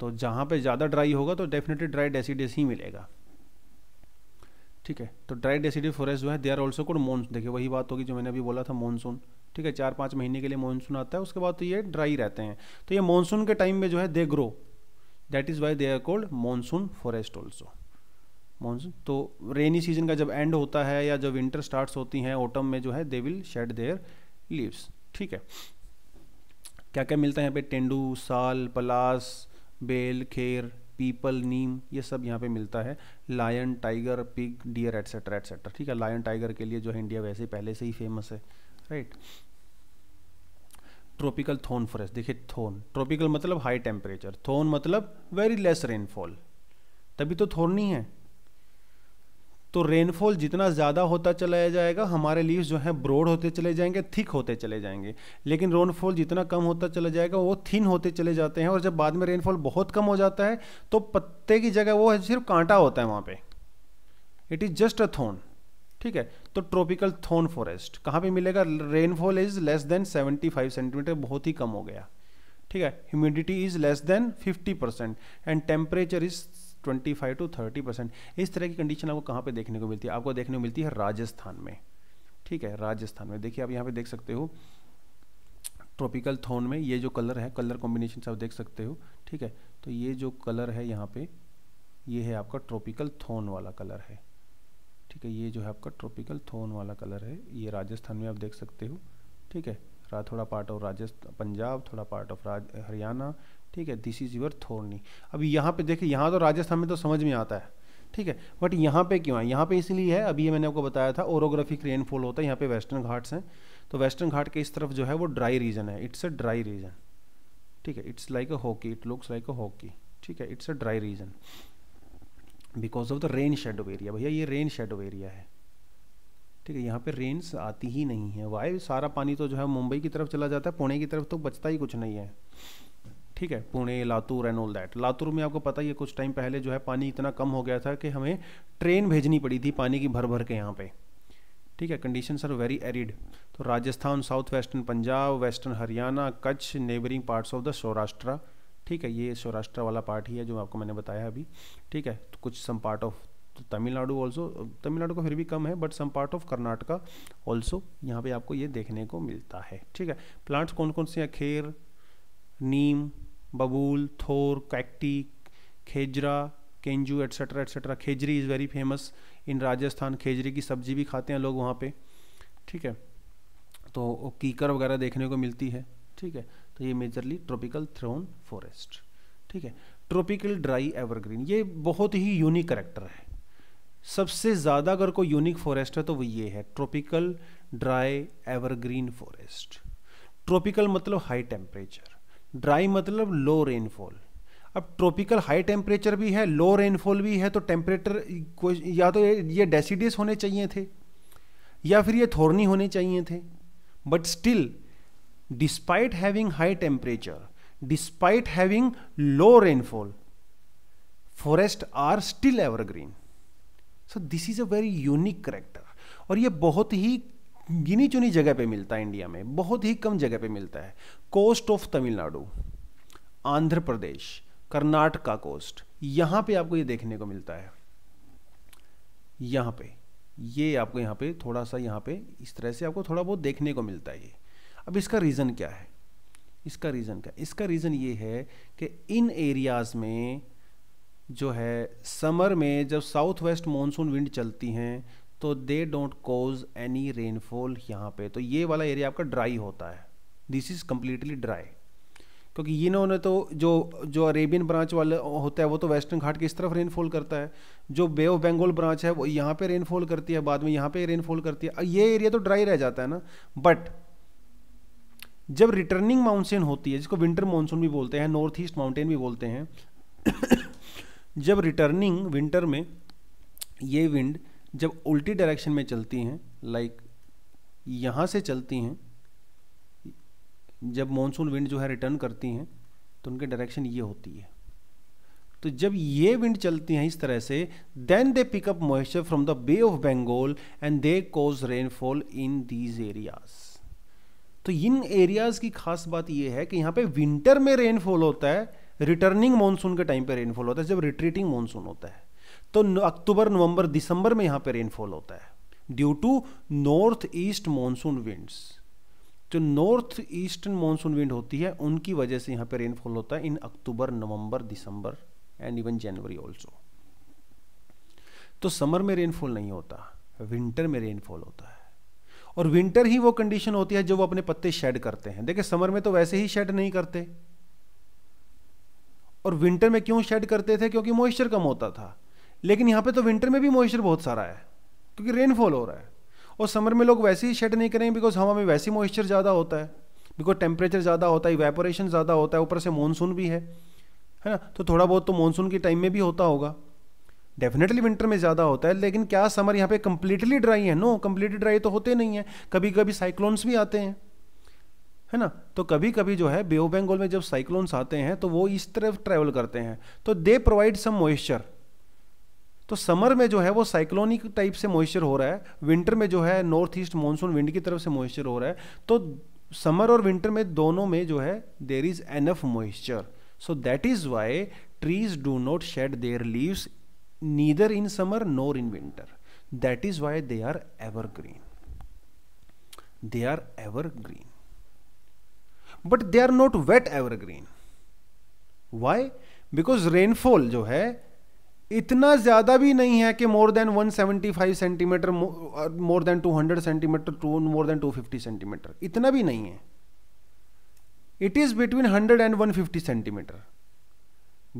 तो जहाँ पे ज़्यादा ड्राई होगा तो डेफिनेटली ड्राई डेसीडियस ही मिलेगा ठीक है तो ड्राई डेसीडियस फॉरेस्ट जो है they are also called monsoon देखिए वही बात होगी जो मैंने अभी बोला था मानसून ठीक है चार पाँच महीने के लिए मानसून आता है उसके बाद तो ये ड्राई रहते हैं तो ये मानसून के टाइम में जो है they grow that is why they are called monsoon forest also monsoon तो रेनी सीजन का जब एंड होता है या जब विंटर स्टार्ट्स होती हैं ऑटम में जो है they will shed their leaves ठीक है क्या क्या मिलता है यहाँ पे टेंडू साल पलास बेल खेर पीपल नीम ये सब यहाँ पे मिलता है lion tiger pig deer etcetera etcetera ठीक है लायन टाइगर के लिए जो है इंडिया वैसे पहले से ही फेमस है राइट ट्रॉपिकल थोन फॉरेस्ट देखिए थोन ट्रॉपिकल मतलब हाई टेम्परेचर थोन मतलब वेरी लेस रेनफॉल तभी तो थोन नहीं है तो रेनफॉल जितना ज़्यादा होता चला जाएगा हमारे लीव्स जो हैं ब्रॉड होते चले जाएंगे थिक होते चले जाएंगे लेकिन रेनफॉल जितना कम होता चला जाएगा वो थिन होते चले जाते हैं और जब बाद में रेनफॉल बहुत कम हो जाता है तो पत्ते की जगह वो सिर्फ कांटा होता है वहाँ पे इट इज़ जस्ट अ थोन ठीक है तो ट्रॉपिकल थोन फॉरेस्ट कहाँ पे मिलेगा rainfall is less than 75 centimeter बहुत ही कम हो गया ठीक है humidity is less than 50 percent and temperature is 25 to 30 percent इस तरह की कंडीशन आपको कहाँ पे देखने को मिलती है आपको देखने को मिलती है राजस्थान में ठीक है राजस्थान में देखिए आप यहाँ पे देख सकते हो ट्रॉपिकल थोन में ये जो कलर है कलर कॉम्बिनेशन आप देख सकते हो ठीक है तो ये जो कलर है यहाँ पे ये है आपका ट्रॉपिकल थोन वाला कलर है ठीक है ये जो है आपका ट्रॉपिकल थोन वाला कलर है ये राजस्थान में आप देख सकते हो ठीक है रा थोड़ा पार्ट ऑफ राजस्थान पंजाब थोड़ा पार्ट ऑफ राज हरियाणा ठीक है दिस इज़ यूर थोर्नी अब यहाँ पे देखिए यहाँ तो राजस्थान में तो समझ में आता है ठीक है बट यहाँ पे क्यों है यहाँ पे इसलिए है अभी ये मैंने आपको बताया था ओरोग्राफिक रेनफॉल होता है यहाँ पे वेस्टर्न घाट्स हैं तो वेस्टर्न घाट के इस तरफ जो है वो ड्राई रीजन है इट्स अ ड्राई रीजन ठीक है it's like a hockey it looks like a hockey ठीक है it's a dry region because of the rain shadow area भैया ये रेन शेडो एरिया है ठीक है यहाँ पे रेन्स आती ही नहीं है वाई सारा पानी तो जो है मुंबई की तरफ चला जाता है पुणे की तरफ तो बचता ही कुछ नहीं है ठीक है Pune Latur and all that Latur में आपको पता ही है कुछ टाइम पहले जो है पानी इतना कम हो गया था कि हमें ट्रेन भेजनी पड़ी थी पानी की भर भर के यहाँ पे ठीक है कंडीशन आर वेरी एरिड तो Rajasthan south western Punjab western Haryana Kutch neighbouring parts of the Saurashtra ठीक है ये सौराष्ट्र वाला पार्ट ही है जो आपको मैंने बताया अभी ठीक है तो कुछ some part of Tamil Nadu also Tamil Nadu का फिर भी कम है but some part of Karnataka also यहाँ पे आपको ये देखने को मिलता है ठीक है प्लांट्स कौन कौन से हैं खेर नीम बबूल थोर कैक्टी खेजरा केंजू एट्सेट्रा एट्सेट्रा खेजरी is very famous in Rajasthan खेजरी की सब्जी भी खाते हैं लोग वहाँ पे ठीक है तो कीकर वगैरह देखने को मिलती है ठीक है तो ये मेजरली ट्रॉपिकल थ्रोन फॉरेस्ट ठीक है ट्रॉपिकल ड्राई एवरग्रीन ये बहुत ही यूनिक करेक्टर है सबसे ज़्यादा अगर कोई यूनिक फॉरेस्ट है तो वो ये है tropical dry evergreen forest tropical मतलब हाई टेम्परेचर ड्राई मतलब लो रेनफॉल अब ट्रॉपिकल हाई टेम्परेचर भी है लो रेनफॉल भी है तो टेम्परेचर या तो ये डेसीडियस होने चाहिए थे या फिर ये थोरनी होने चाहिए थे but still despite having high temperature, despite having low rainfall, forests are still evergreen. So this is a very unique character और ये बहुत ही गिनी चुनी जगह पे मिलता है इंडिया में बहुत ही कम जगह पे मिलता है coast of Tamil Nadu Andhra Pradesh Karnataka coast यहां पे आपको ये देखने को मिलता है यहां पे ये आपको यहाँ पे थोड़ा सा यहाँ पे इस तरह से आपको थोड़ा बहुत देखने को मिलता है ये अब इसका रीज़न क्या है इसका रीज़न क्या इसका रीज़न ये है कि इन एरियाज़ में जो है समर में जब साउथ वेस्ट मानसून विंड चलती हैं तो they don't cause any rainfall यहाँ पे तो ये वाला एरिया आपका ड्राई होता है दिस इज़ कम्प्लीटली ड्राई क्योंकि इन्होंने तो जो जो अरेबियन ब्रांच वाले होता है वो तो वेस्टर्न घाट की इस तरफ रेनफॉल करता है जो बे ऑफ बंगाल ब्रांच है वो यहाँ पे रेनफॉल करती है बाद में यहाँ पे रेनफॉल करती है ये एरिया तो ड्राई रह जाता है ना बट जब रिटर्निंग मानसून होती है जिसको विंटर मानसून भी बोलते हैं नॉर्थ ईस्ट माउंटेन भी बोलते हैं जब रिटर्निंग विंटर में ये विंड जब उल्टी डायरेक्शन में चलती हैं लाइक यहाँ से चलती हैं जब मानसून विंड जो है रिटर्न करती हैं तो उनके डायरेक्शन ये होती है तो जब ये विंड चलती हैं इस तरह से then they pick up moisture from the bay of Bengal and they cause rainfall in these areas तो इन एरियाज़ की खास बात यह है कि यहां पे विंटर में रेनफॉल होता है रिटर्निंग मानसून के टाइम पे रेनफॉल होता है जब रिट्रीटिंग मानसून होता है तो अक्टूबर नवंबर दिसंबर में यहां पे रेनफॉल होता है due to north east monsoon winds जो नॉर्थ ईस्टर्न मानसून विंड होती है उनकी वजह से यहां पे रेनफॉल होता है in October November December and even January also तो समर में रेनफॉल नहीं होता विंटर में रेनफॉल होता है और विंटर ही वो कंडीशन होती है जब वो अपने पत्ते शेड करते हैं देखिए समर में तो वैसे ही शेड नहीं करते और विंटर में क्यों शेड करते थे क्योंकि मॉइस्चर कम होता था लेकिन यहाँ पे तो विंटर में भी मॉइस्चर बहुत सारा है क्योंकि रेनफॉल हो रहा है और समर में लोग वैसे ही शेड नहीं करेंगे बिकॉज हवा में वैसे ही मॉइस्चर ज़्यादा होता है बिकॉज टेम्परेचर ज़्यादा होता है इवेपोरेशन ज़्यादा होता है ऊपर से मानसून भी है है ना तो थोड़ा बहुत तो मानसून के टाइम में भी होता होगा डेफिनेटली विंटर में ज़्यादा होता है लेकिन क्या समर यहाँ पे कंप्लीटली ड्राई है नो कंप्लीटली ड्राई तो होते नहीं है कभी कभी साइक्लोन्स भी आते हैं है ना तो कभी कभी जो है बे बेंगोल में जब साइक्लोन्स आते हैं तो वो इस तरफ ट्रेवल करते हैं तो दे प्रोवाइड सम मॉइस्चर तो समर में जो है वो साइक्लोनिक टाइप से मॉइस्चर हो रहा है विंटर में जो है नॉर्थ ईस्ट मानसून विंड की तरफ से मॉइस्चर हो रहा है तो समर और विंटर में दोनों में जो है there is enough moisture so that is why trees do not shed their leaves neither in summer nor in winter. That is why they are evergreen. They are evergreen. But they are not wet evergreen. Why? Because rainfall jo hai इतना ज़्यादा भी नहीं है कि more than 175 centimeter more than 200 centimeter to more than 250 centimeter इतना भी नहीं है it is between 100 and 150 centimeter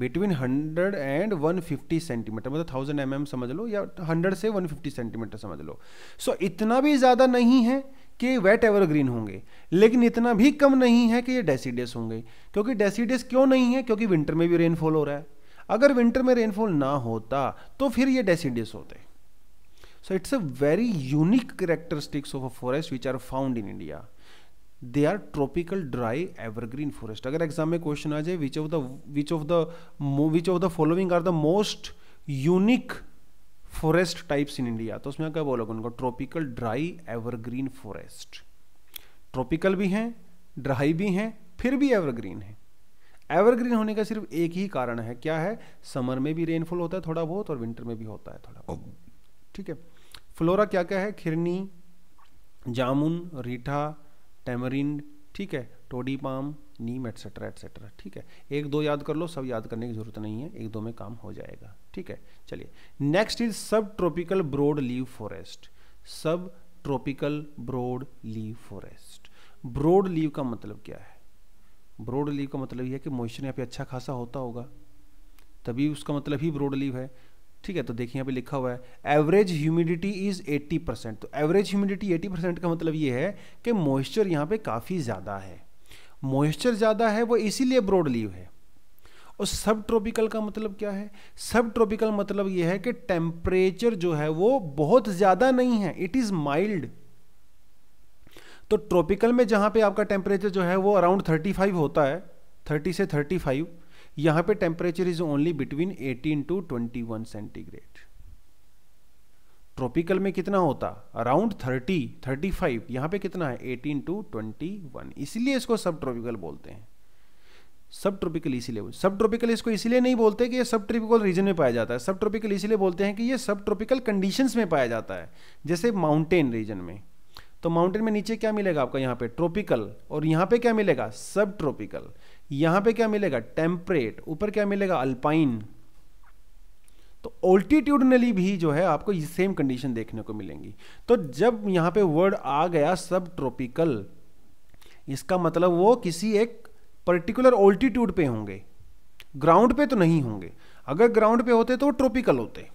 between 100 and 150 centimeter मतलब थाउजेंड एम mm समझ लो या 100 से 150 सेंटीमीटर समझ लो सो so, इतना भी ज़्यादा नहीं है कि वेट एवरग्रीन होंगे लेकिन इतना भी कम नहीं है कि ये डेसीडियस होंगे क्योंकि डेसीडियस क्यों नहीं है क्योंकि विंटर में भी रेनफॉल हो रहा है अगर विंटर में रेनफॉल ना होता तो फिर ये डेसीडियस होते so it's a very unique characteristics of a forest which are found in India they are tropical dry evergreen forest अगर एग्जाम में क्वेश्चन आ जाए which of the which of the which of the following are the most unique forest types in India तो उसमें क्या बोलोगे उनको tropical dry evergreen forest tropical भी हैं ड्राई भी हैं फिर भी एवरग्रीन है एवरग्रीन होने का सिर्फ एक ही कारण है क्या है समर में भी रेनफॉल होता है थोड़ा बहुत और विंटर में भी होता है थोड़ा बहुत ठीक है फ्लोरा क्या क्या है खिरनी जामुन रीठा टेमरिन ठीक है toddy palm neem etcetera etcetera ठीक है एक दो याद कर लो सब याद करने की जरूरत नहीं है एक दो में काम हो जाएगा ठीक है चलिए next is subtropical broad leaf forest subtropical broad leaf forest broad leaf का मतलब क्या है ब्रोड लीव का मतलब यह है कि मॉइस्चर यहाँ पे अच्छा खासा होता होगा तभी उसका मतलब ही ब्रोड लीव है ठीक है तो देखिए यहाँ पे लिखा हुआ है एवरेज ह्यूमिडिटी इज़ 80 परसेंट तो एवरेज ह्यूमिडिटी 80 परसेंट का मतलब ये है कि मॉइस्चर यहाँ पे काफ़ी ज़्यादा है मॉइस्चर ज़्यादा है वो इसीलिए ब्रॉड लीव है और सब ट्रॉपिकल का मतलब क्या है सब ट्रॉपिकल मतलब ये है कि टेम्परेचर जो है वो बहुत ज़्यादा नहीं है इट इज़ माइल्ड तो ट्रॉपिकल में जहाँ पे आपका टेम्परेचर जो है वो अराउंड 35 होता है 30 से 35 यहां पे temperature is only between 18 to 21 centigrade tropical में कितना होता अराउंड 30 35 यहां पे कितना है 18 टू 21 इसलिए इसको सब ट्रॉपिकल बोलते हैं सब ट्रॉपिकल इसीलिए सब ट्रॉपिकल इसको इसीलिए नहीं बोलते कि ये सब ट्रॉपिकल रीजन में पाया जाता है सब ट्रॉपिकल इसीलिए बोलते हैं कि ये सब ट्रॉपिकल कंडीशन में पाया जाता है जैसे माउंटेन रीजन में तो माउंटेन में नीचे क्या मिलेगा आपका यहाँ पे ट्रॉपिकल और यहाँ पे क्या मिलेगा सब ट्रॉपिकल यहां पे क्या मिलेगा टेम्परेट ऊपर क्या मिलेगा अल्पाइन तो ऑल्टीट्यूडनली भी जो है आपको ये सेम कंडीशन देखने को मिलेंगी तो जब यहां पे वर्ड आ गया सब ट्रॉपिकल इसका मतलब वो किसी एक पर्टिकुलर ऑल्टीट्यूड पे होंगे ग्राउंड पे तो नहीं होंगे अगर ग्राउंड पे होते तो वो ट्रॉपिकल होते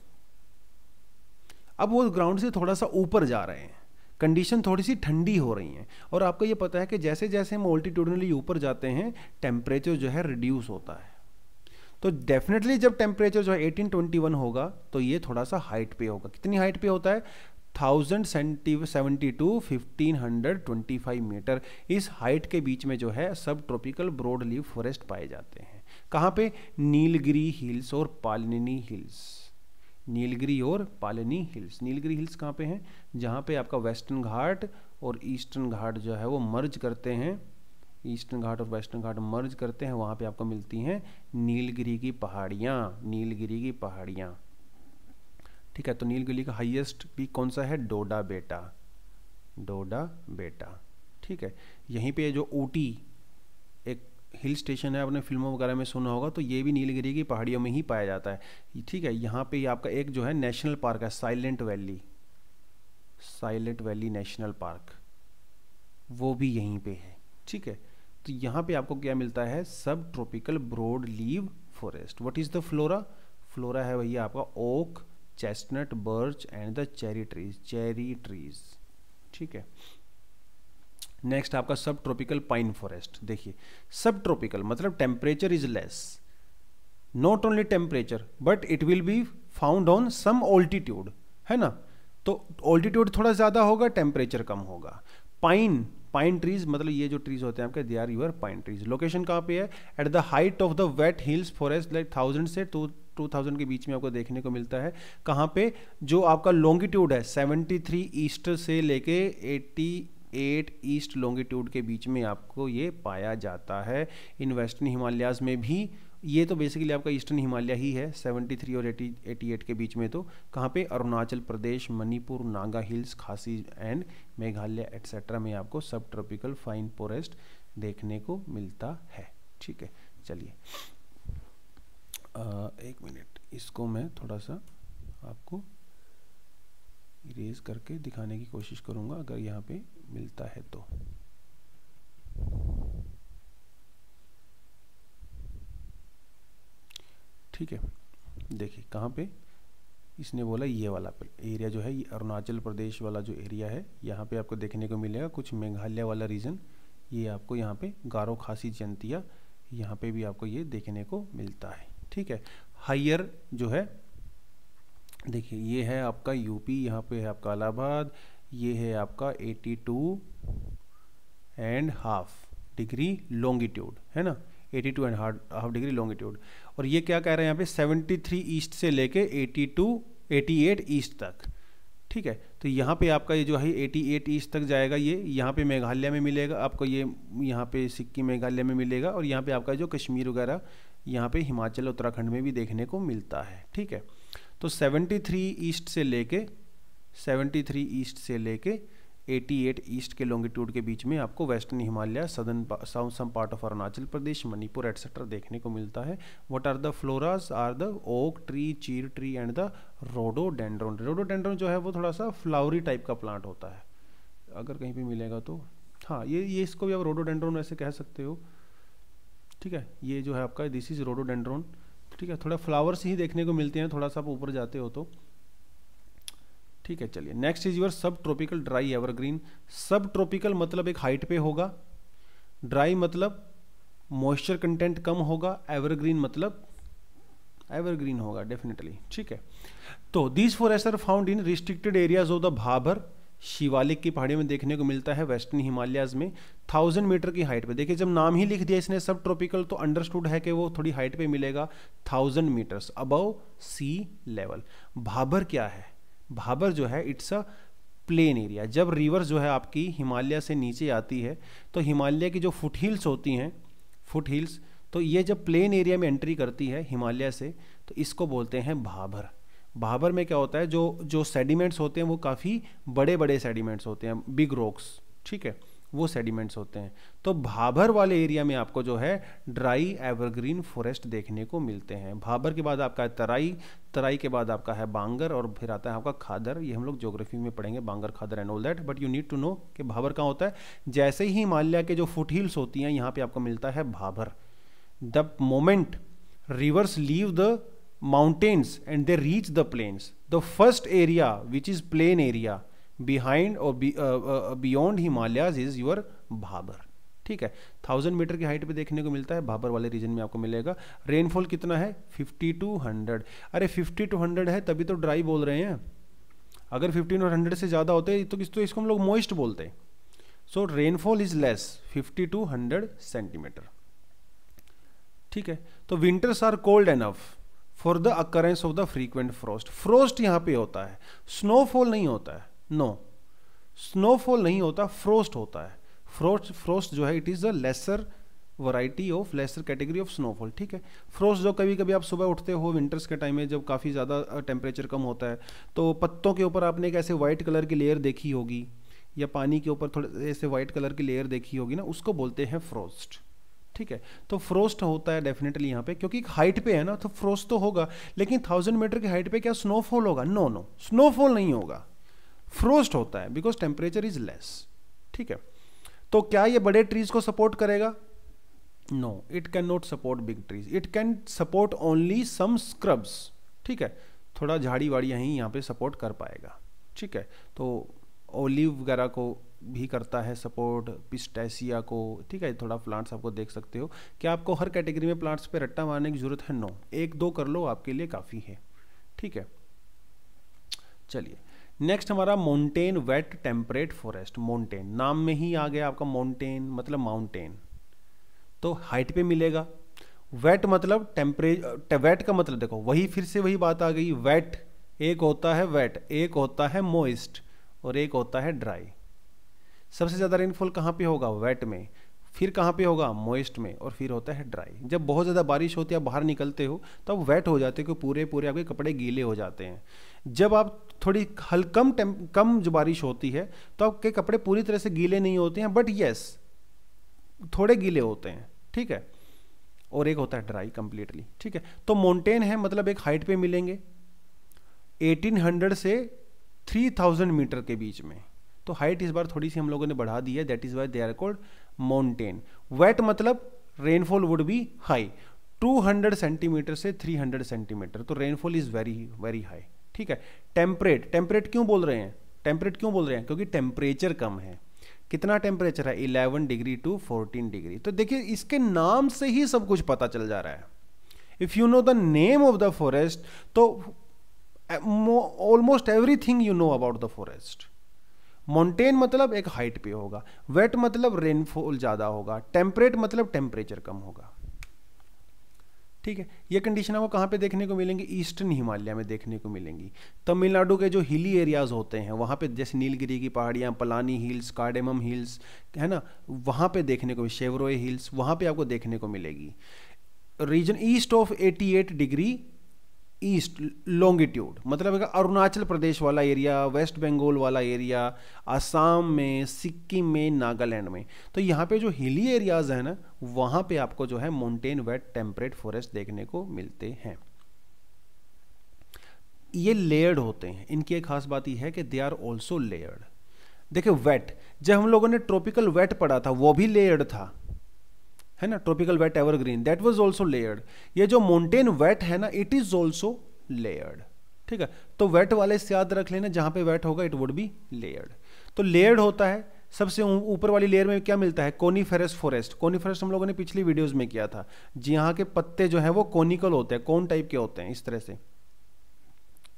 अब वो ग्राउंड से थोड़ा सा ऊपर जा रहे हैं कंडीशन थोड़ी सी ठंडी हो रही हैं और आपको ये पता है कि जैसे जैसे हम ऑल्टीट्यूडनली ऊपर जाते हैं टेम्परेचर जो है रिड्यूस होता है तो डेफिनेटली जब टेम्परेचर जो है एटीन ट्वेंटी वन होगा तो ये थोड़ा सा हाइट पे होगा कितनी हाइट पे होता है thousand seventy to fifteen hundred twenty five metre इस हाइट के बीच में जो है सब ट्रॉपिकल ब्रॉड लीव फॉरेस्ट पाए जाते हैं कहाँ पे नीलगिरी हिल्स और पालिनी हिल्स नीलगिरी और पालनी हिल्स नीलगिरी हिल्स कहाँ पे हैं जहाँ पे आपका वेस्टर्न घाट और ईस्टर्न घाट जो है वो मर्ज करते हैं ईस्टर्न घाट और वेस्टर्न घाट मर्ज करते हैं वहाँ पे आपको मिलती हैं नीलगिरी की पहाड़ियाँ नीलगिरी की पहाड़ियाँ ठीक है तो नीलगिरी का हाईएस्ट पीक कौन सा है डोडा बेटा डोडा बेटा ठीक है यहीं पे जो ऊटी हिल स्टेशन है आपने फिल्मों वगैरह में सुना होगा तो ये भी नीलगिरी की पहाड़ियों में ही पाया जाता है ठीक है यहाँ पे आपका एक जो है नेशनल पार्क है Silent Valley Silent Valley National Park वो भी यहीं पे है ठीक है तो यहाँ पे आपको क्या मिलता है subtropical broad leaf forest what is the flora flora है भैया आपका oak chestnut birch and the cherry trees cherry trees ठीक है नेक्स्ट आपका सब ट्रॉपिकल पाइन फॉरेस्ट देखिए सब ट्रॉपिकल मतलब temperature is less not only temperature but it will be found on some altitude है ना तो ऑल्टीट्यूड थोड़ा ज़्यादा होगा टेम्परेचर कम होगा पाइन पाइन ट्रीज मतलब ये जो ट्रीज होते हैं आपके they are your pine trees location कहाँ पे है at the height of the wet hills forest like thousand से टू टू थाउजेंड के बीच में आपको देखने को मिलता है कहाँ पे जो आपका लॉन्गिट्यूड है सेवेंटी थ्री ईस्ट से लेके एट्टी एट ईस्ट लॉन्गिट्यूड के बीच में आपको ये पाया जाता है इन वेस्टर्न हिमालयाज़ में भी ये तो बेसिकली आपका ईस्टर्न हिमालय ही है 73 और 80 88 के बीच में तो कहाँ पे Arunachal Pradesh Manipur Naga hills Khasi and Meghalaya etcetera में आपको सब ट्रॉपिकल फाइन फॉरेस्ट देखने को मिलता है ठीक है चलिए एक मिनट इसको मैं थोड़ा सा आपको इरेज करके दिखाने की कोशिश करूंगा अगर यहाँ पे मिलता है तो ठीक है देखिए कहाँ पे इसने बोला ये वाला एरिया जो है ये अरुणाचल प्रदेश वाला जो एरिया है यहाँ पे आपको देखने को मिलेगा कुछ मेघालय वाला रीजन ये आपको यहाँ पे गारो खासी जनतिया यहाँ पे भी आपको ये देखने को मिलता है ठीक है हायर जो है देखिए ये है आपका यूपी यहाँ पे है आपका इलाहाबाद ये है आपका 82 एंड हाफ डिग्री लॉन्गिट्यूड है ना 82 एंड हाफ डिग्री लॉन्गिट्यूड और ये क्या कह रहे हैं यहाँ पे 73 ईस्ट से लेके 82 88 ईस्ट तक ठीक है तो यहाँ पे आपका ये जो है 88 ईस्ट तक जाएगा ये यहाँ पे मेघालय में मिलेगा आपको ये यहाँ पे सिक्किम मेघालय में मिलेगा और यहाँ पे आपका जो कश्मीर वगैरह यहाँ पे हिमाचल उत्तराखंड में भी देखने को मिलता है ठीक है तो 73 ईस्ट से लेके 73 ईस्ट से लेके 88 ईस्ट के लॉन्गिट्यूड के बीच में आपको western Himalaya southern south some part of Arunachal Pradesh Manipur etcetera देखने को मिलता है what are the floras are the oak tree chir tree and the rhododendron rhododendron जो है वो थोड़ा सा फ्लावरी टाइप का प्लांट होता है अगर कहीं भी मिलेगा तो हाँ ये ये इसको भी आप रोडोडेंड्रोन वैसे कह सकते हो ठीक है ये जो है आपका दिस इज डेंड्रोन ठीक है थोड़ा फ्लावर्स ही देखने को मिलते हैं थोड़ा सा आप ऊपर जाते हो तो ठीक है चलिए next is your subtropical dry evergreen subtropical मतलब एक हाइट पे होगा ड्राई मतलब मॉइस्चर कंटेंट कम होगा एवरग्रीन मतलब एवरग्रीन होगा डेफिनेटली ठीक है तो these forest are found in restricted areas of the Bhabar Shivalik की पहाड़ियों में देखने को मिलता है वेस्टर्न हिमालयाज में थाउजेंड मीटर की हाइट पे देखिए जब नाम ही लिख दिया इसने सब ट्रॉपिकल तो अंडरस्टूड है कि वो थोड़ी हाइट पे मिलेगा thousand metres above sea level Bhabar क्या है भाबर जो है इट्स अ प्लेन एरिया जब रिवर जो है आपकी हिमालय से नीचे आती है तो हिमालय की जो फुट हिल्स होती हैं फुट हिल्स तो ये जब प्लेन एरिया में एंट्री करती है हिमालय से तो इसको बोलते हैं भाभर भाबर में क्या होता है जो जो सेडिमेंट्स होते हैं वो काफ़ी बड़े बड़े सेडिमेंट्स होते हैं बिग रॉक्स ठीक है वो सेडिमेंट्स होते हैं तो भाबर वाले एरिया में आपको जो है ड्राई एवरग्रीन फॉरेस्ट देखने को मिलते हैं भाबर के बाद आपका है तराई तराई के बाद आपका है बांगर और फिर आता है आपका खादर ये हम लोग ज्योग्राफी में पढ़ेंगे Bangar Khadar and all that but you need to know कि भाबर कहाँ होता है जैसे ही हिमालय के जो फुट हिल्स होती हैं यहाँ पर आपको मिलता है Bhabar the moment rivers leave the mountains and they reach the plains. The first area which is plain area behind or be, uh, uh, beyond Himalayas is your Bhabar. ठीक है थाउजेंड मीटर की हाइट पे देखने को मिलता है भाबर वाले region में आपको मिलेगा रेनफॉल कितना है फिफ्टी टू हंड्रेड अरे फिफ्टी टू हंड्रेड है तभी तो ड्राई बोल रहे हैं अगर फिफ्टीन और हंड्रेड से ज़्यादा होते तो, तो इसको हम लोग मोइस्ट बोलते हैं so rainfall is less fifty to hundred centimetre ठीक है तो winters are cold enough for the occurrence of the frequent frost frost यहां पे होता है स्नोफॉल नहीं होता है नो स्नोफॉल नहीं होता फ्रोस्ट होता है फ्रोस्ट फ्रोस्ट जो है it is the lesser variety of lesser category of snowfall ठीक है फ्रोस्ट जो कभी कभी आप सुबह उठते हो विंटर्स के टाइम में जब काफ़ी ज़्यादा टेम्परेचर कम होता है तो पत्तों के ऊपर आपने एक ऐसे वाइट कलर की लेयर देखी होगी या पानी के ऊपर थोड़े ऐसे वाइट कलर की लेयर देखी होगी ना उसको बोलते हैं फ्रोस्ट ठीक है तो फ्रोस्ट होता है डेफिनेटली यहाँ पे क्योंकि हाइट पे है ना तो फ्रोस्ट तो होगा लेकिन थाउजेंड मीटर की हाइट पे क्या स्नोफॉल होगा नो नो स्नोफॉल नहीं होगा फ्रोस्ट होता है बिकॉज टेम्परेचर इज लेस ठीक है तो क्या ये बड़े ट्रीज को सपोर्ट करेगा no it can not support big trees it can support only some scrubs ठीक है थोड़ा झाड़ी वाड़ी यहीं यहाँ पे सपोर्ट कर पाएगा ठीक है तो ओलिव वगैरह को भी करता है सपोर्ट पिस्टैसिया को ठीक है थोड़ा प्लांट्स आपको देख सकते हो क्या आपको हर कैटेगरी में प्लांट्स पे रट्टा मारने की ज़रूरत है नो एक दो कर लो आपके लिए काफ़ी है ठीक है चलिए नेक्स्ट हमारा mountain wet temperate forest mountain नाम में ही आ गया आपका माउंटेन मतलब माउंटेन तो हाइट पे मिलेगा वेट मतलब टेम्परेट वेट का मतलब देखो वही फिर से वही बात आ गई वेट एक होता है वेट एक होता है मोइस्ट और एक होता है ड्राई सबसे ज़्यादा रेनफॉल कहाँ पे होगा वेट में फिर कहाँ पे होगा मोइस्ट में और फिर होता है ड्राई जब बहुत ज़्यादा बारिश होती है आप बाहर निकलते हो तो आप वेट हो जाते हो पूरे पूरे आपके कपड़े गीले हो जाते हैं जब आप थोड़ी हल्कम कम जो बारिश होती है तो आपके कपड़े पूरी तरह से गीले नहीं होते हैं बट येस थोड़े गीले होते हैं ठीक है और एक होता है ड्राई कंप्लीटली ठीक है तो माउंटेन है मतलब एक हाइट पे मिलेंगे 1800 से थ्री थाउजेंड मीटर के बीच में तो हाइट इस बार थोड़ी सी हम लोगों ने बढ़ा दी है that is why they are called mountain wet मतलब rainfall would be high 200 centimetre से 300 सेंटीमीटर तो rainfall is very very high ठीक है टेम्परेट टेम्परेट क्यों बोल रहे हैं टेम्परेट क्यों बोल रहे हैं क्योंकि टेम्परेचर कम है कितना टेम्परेचर है 11 डिग्री टू 14 डिग्री तो देखिए इसके नाम से ही सब कुछ पता चल जा रहा है if you know the name of the forest तो almost everything you know about the forest mountain मतलब एक हाइट पे होगा वेट मतलब रेनफॉल ज़्यादा होगा टेम्परेट मतलब टेम्परेचर कम होगा ठीक है ये कंडीशन आपको कहाँ पे देखने को मिलेंगी ईस्टर्न हिमालय में देखने को मिलेंगी तमिलनाडु के जो हिली एरियाज़ होते हैं वहाँ पे जैसे नीलगिरी की पहाड़ियाँ पलानी हिल्स कार्डेमम हिल्स है ना वहाँ पे देखने को शेवरोए हिल्स वहाँ पे आपको देखने को मिलेगी region east of 88 degree east longitude मतलब अरुणाचल प्रदेश वाला एरिया वेस्ट बंगाल वाला एरिया आसाम में सिक्किम में नागालैंड में तो यहाँ पे जो हिली एरियाज़ हैं ना वहाँ पे आपको जो है माउंटेन वेट टेम्परेट फॉरेस्ट देखने को मिलते हैं ये लेयर्ड होते हैं इनकी एक खास बात यह है कि दे आर ऑल्सो लेयर्ड देखिए वेट जब हम लोगों ने ट्रॉपिकल वेट पढ़ा था वो भी लेयर्ड था है ना tropical wet evergreen that was also layered ये जो माउंटेन वेट है ना इट इज आल्सो लेयर्ड ठीक है तो वेट वाले से याद रख लेना जहां पे वेट होगा इट वुड बी लेयर्ड तो लेयर्ड होता है सबसे ऊपर वाली लेयर में क्या मिलता है कोनीफेरस फॉरेस्ट कोनीफेरस हम लोगों ने पिछली वीडियोज में किया था जी यहाँ के पत्ते जो है वो कोनिकल होते हैं कौन टाइप के होते हैं इस तरह से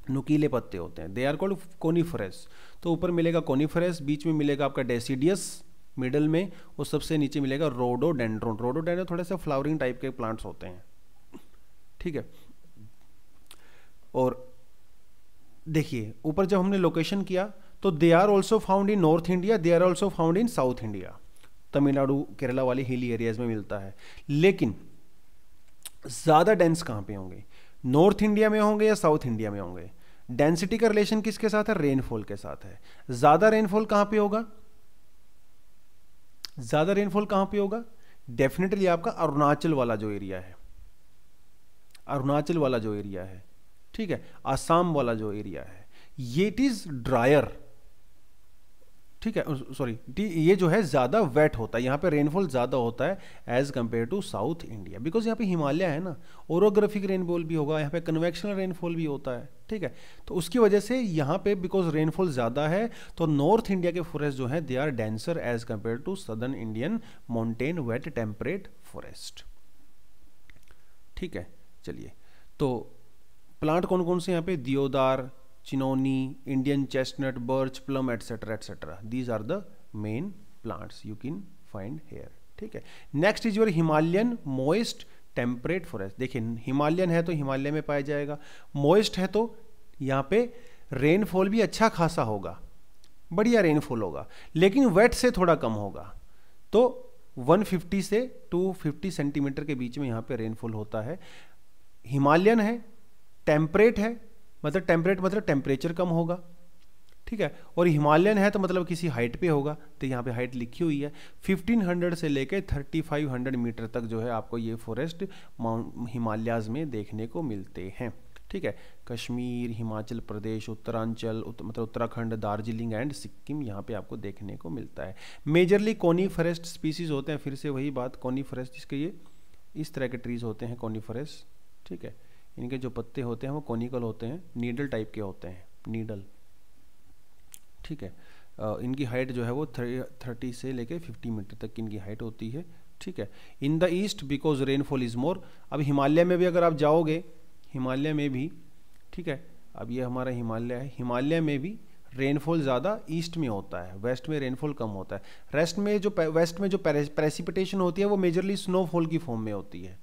नुकीले पत्ते होते हैं दे आर कॉल्ड कोनीफरेस तो ऊपर मिलेगा कोनीफरेस बीच में मिलेगा आपका डेसीडियस मिडल में और सबसे नीचे मिलेगा रोडोडेंड्रोन रोडोडेंड्रोन थोड़े से फ्लावरिंग टाइप के प्लांट्स होते हैं ठीक है और देखिए ऊपर जब हमने लोकेशन किया तो they are also found in north India they are also found in south India Tamil Nadu Kerala वाले हिली एरियाज में मिलता है लेकिन ज़्यादा डेंस कहां पे होंगे नॉर्थ इंडिया में होंगे या साउथ इंडिया में होंगे डेंसिटी का रिलेशन किसके साथ है रेनफॉल के साथ है ज़्यादा रेनफॉल कहां पे होगा ज़्यादा रेनफॉल कहां पे होगा डेफिनेटली आपका अरुणाचल वाला जो एरिया है अरुणाचल वाला जो एरिया है ठीक है आसाम वाला जो एरिया है ये इट इज़ ड्रायर ठीक है सॉरी ये जो है ज़्यादा वेट होता है यहाँ पे रेनफॉल ज़्यादा होता है as compare to south India because यहाँ पे हिमालय है ना ओरोग्राफिक रेनफॉल भी होगा यहाँ पे कन्वेक्शनल रेनफॉल भी होता है ठीक है तो उसकी वजह से यहाँ पे बिकॉज रेनफॉल ज़्यादा है तो नॉर्थ इंडिया के फॉरेस्ट जो हैं they are denser as compare to southern Indian mountain wet temperate forest ठीक है चलिए तो प्लांट कौन कौन से यहाँ पे दियोदार chinoni, Indian chestnut, birch, plum, etc. etc. These are the main plants you can find here. ठीक है next is your Himalayan moist temperate forest देखिए हिमालयन है तो हिमालय में पाया जाएगा मोइस्ट है तो यहाँ पे रेनफॉल भी अच्छा खासा होगा बढ़िया रेनफॉल होगा लेकिन वेट से थोड़ा कम होगा तो 150 से 250 सेंटीमीटर के बीच में यहाँ पे रेनफॉल होता है हिमालयन है टेम्परेट है मतलब टेम्परेट मतलब टेम्परेचर कम होगा ठीक है और हिमालयन है तो मतलब किसी हाइट पे होगा तो यहाँ पे हाइट लिखी हुई है 1500 से लेके 3500 मीटर तक जो है आपको ये फॉरेस्ट माउंट हिमालयाज में देखने को मिलते हैं ठीक है कश्मीर हिमाचल प्रदेश उत्तरांचल उत, मतलब उत्तराखंड दार्जिलिंग एंड सिक्किम यहाँ पे आपको देखने को मिलता है मेजरली कोनी फॉरेस्ट स्पीसीज होते हैं फिर से वही बात कोनी फॉरेस्ट जिसके ये इस तरह के ट्रीज होते हैं कोनी फॉरेस्ट ठीक है इनके जो पत्ते होते हैं वो कॉनिकल होते हैं नीडल टाइप के होते हैं नीडल ठीक है इनकी हाइट जो है वो थर्टी से लेके फिफ्टी मीटर तक इनकी हाइट होती है ठीक है in the east because rainfall is more अब हिमालय में भी अगर आप जाओगे हिमालय में भी ठीक है अब ये हमारा हिमालय है हिमालय में भी रेनफॉल ज़्यादा ईस्ट में होता है वेस्ट में रेनफॉल कम होता है रेस्ट में जो वेस्ट में जो प्रेसिपिटेशन होती है वो मेजरली स्नोफॉल की फॉर्म में होती है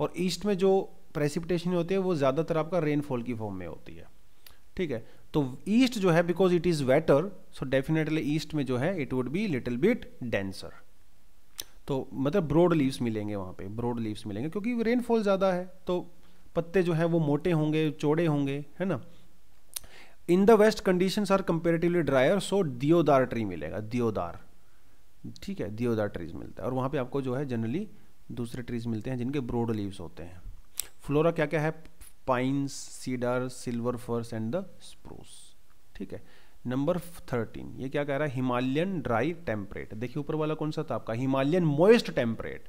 और ईस्ट में जो प्रेसिपिटेशन होती है वो ज़्यादातर आपका रेनफॉल की फॉर्म में होती है ठीक है तो ईस्ट जो है because it is wetter so definitely east में जो है it would be little bit denser तो मतलब ब्रॉड लीव्स मिलेंगे वहाँ पे ब्रॉड लीव्स मिलेंगे क्योंकि रेनफॉल ज़्यादा है तो पत्ते जो है वो मोटे होंगे चौड़े होंगे है ना in the west condition are comparatively drier so deodar tree मिलेगा दियोदार ठीक है दियोदार ट्रीज मिलता है और वहाँ पे आपको जो है जनरली दूसरे ट्रीज मिलते हैं जिनके ब्रोड लीव्स होते हैं फ्लोरा क्या क्या है pines cedar silver firs and the spruce ठीक है नंबर थर्टीन ये क्या कह रहा है हिमालयन ड्राई टेम्परेट देखिए ऊपर वाला कौन सा था आपका हिमालयन मोइस्ट टेम्परेट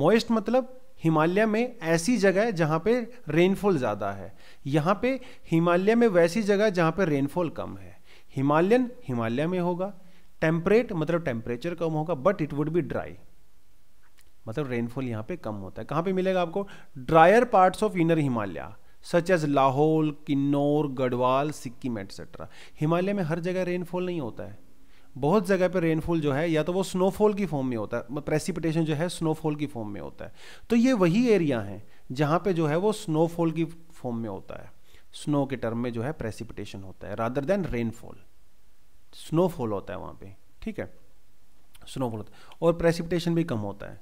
मोइस्ट मतलब हिमालय में ऐसी जगह है जहाँ पे रेनफॉल ज़्यादा है यहाँ पे हिमालय में वैसी जगह है जहाँ पे रेनफॉल कम है हिमालयन हिमालय में होगा टेम्परेट मतलब टेम्परेचर कम होगा but it would be dry मतलब रेनफॉल यहाँ पे कम होता है कहाँ पे मिलेगा आपको drier parts of inner Himalaya such as Lahaul Kinnaur Garhwal Sikkim etcetera Himalaya में हर जगह रेनफॉल नहीं होता है बहुत जगह पे रेनफॉल जो है या तो वो स्नोफॉल की फॉर्म में होता है प्रेसिपिटेशन जो है स्नोफॉल की फॉर्म में होता है तो ये वही एरिया हैं जहाँ पे जो है वो स्नोफॉल की फॉर्म में होता है स्नो के टर्म में जो है प्रेसिपिटेशन होता है रादर देन रेनफॉल स्नोफॉल होता है वहाँ पे ठीक है स्नोफॉल होता है और प्रेसिपिटेशन भी कम होता है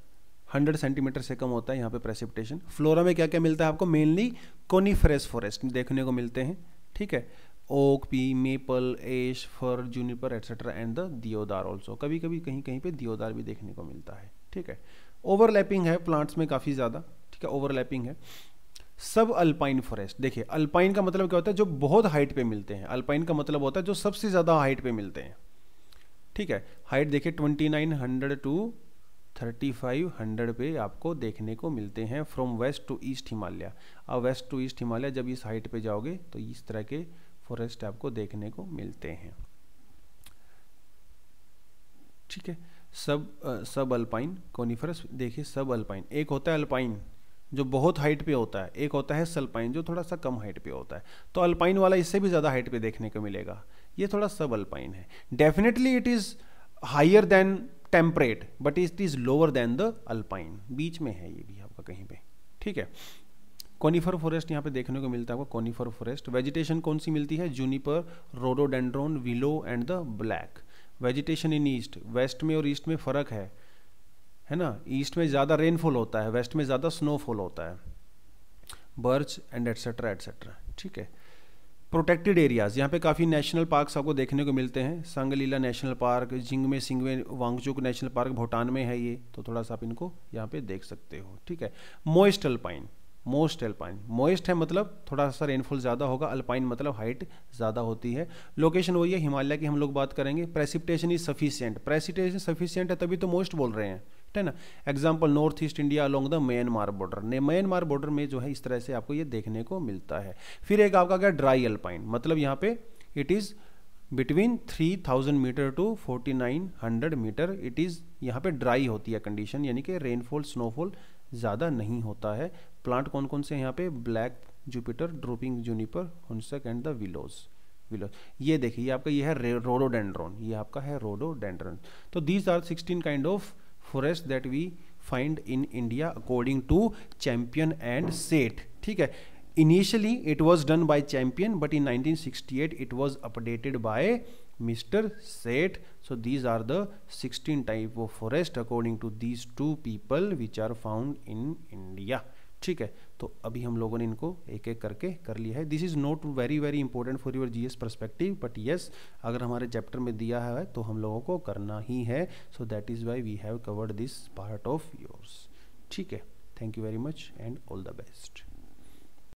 हंड्रेड सेंटीमीटर से कम होता है यहाँ पे प्रेसिपिटेशन फ्लोरा में क्या क्या मिलता है आपको मेनली कोनीफ्रेस फॉरेस्ट देखने को मिलते हैं ठीक है ओक पी maple ash fir juniper etcetera and the deodar also कभी कभी कहीं कहीं पे दियोदार भी देखने को मिलता है ठीक है ओवरलैपिंग है प्लांट्स में काफ़ी ज़्यादा ठीक है ओवरलैपिंग है सब अल्पाइन फॉरेस्ट देखिए अल्पाइन का मतलब क्या होता है जो बहुत हाइट पे मिलते हैं अल्पाइन का मतलब होता है जो सबसे ज़्यादा हाइट पे मिलते हैं ठीक है हाइट देखिए ट्वेंटी नाइन हंड्रेड टू 3500 पे आपको देखने को मिलते हैं from west to east Himalaya अब वेस्ट टू ईस्ट हिमालय जब इस हाइट पे जाओगे तो इस तरह के फॉरेस्ट आपको देखने को मिलते हैं ठीक है सब आ, सब अल्पाइन कोनिफरस देखिए सब अल्पाइन एक होता है अल्पाइन जो बहुत हाइट पे होता है एक होता है सल्पाइन जो थोड़ा सा कम हाइट पे होता है तो अल्पाइन वाला इससे भी ज़्यादा हाइट पे देखने को मिलेगा ये थोड़ा सब अल्पाइन है definitely it is higher than temperate but it is lower than the alpine बीच में है ये भी आपका कहीं पे ठीक है कॉनिफर फॉरेस्ट यहाँ पे देखने को मिलता है आपको फॉरेस्ट वेजिटेशन कौन सी मिलती है juniper rhododendron willow and the black vegetation in east west में और ईस्ट में फ़र्क है है ना ईस्ट में ज़्यादा रेनफॉल होता है वेस्ट में ज़्यादा स्नोफॉल होता है बर्च एंड एट्सेट्रा एट्सेट्रा ठीक है प्रोटेक्टेड एरियाज़ यहाँ पे काफ़ी नेशनल पार्क आपको देखने को मिलते हैं Singalila National Park Jigme Singye Wangchuck National Park Bhutan में है ये तो थोड़ा सा आप इनको यहाँ पे देख सकते हो ठीक है moist alpine most alpine moist है मतलब थोड़ा सा रेनफॉल ज़्यादा होगा अल्पाइन मतलब हाइट ज़्यादा होती है लोकेशन वही है हिमालय की हम लोग बात करेंगे precipitation is sufficient precipitation sufficient है तभी तो मोस्ट बोल रहे हैं ठीक है ना example north east India along the Myanmar border ने म्यांमार बॉर्डर में जो है इस तरह से आपको ये देखने को मिलता है फिर एक आपका क्या ड्राई अल्पाइन मतलब यहाँ पे it is between 3000 metre to 4900 metre it is यहाँ पे ड्राई होती है कंडीशन यानी कि रेनफॉल स्नोफॉल ज़्यादा नहीं होता है प्लांट कौन कौन से यहाँ पे ब्लैक जुपिटर ड्रोपिंग जूनिपर हुसक एंड द विलोज विलोज ये देखिए आपका ये है रोडोडेंड्रॉन ये आपका है रोडोडेंड्रॉन तो these are sixteen kind of forest that we find in India according to Champion and Seth. ठीक initially it was done by Champion but in 1968 it was updated by Mr. Seth. So these are the 16 type of forest according to these two people which are found in India. ठीक तो अभी हम लोगों ने इनको एक एक करके कर लिया है this is not very very important for your GS perspective but yes अगर हमारे चैप्टर में दिया है तो हम लोगों को करना ही है so that is why we have covered this part of yours ठीक है thank you very much and all the best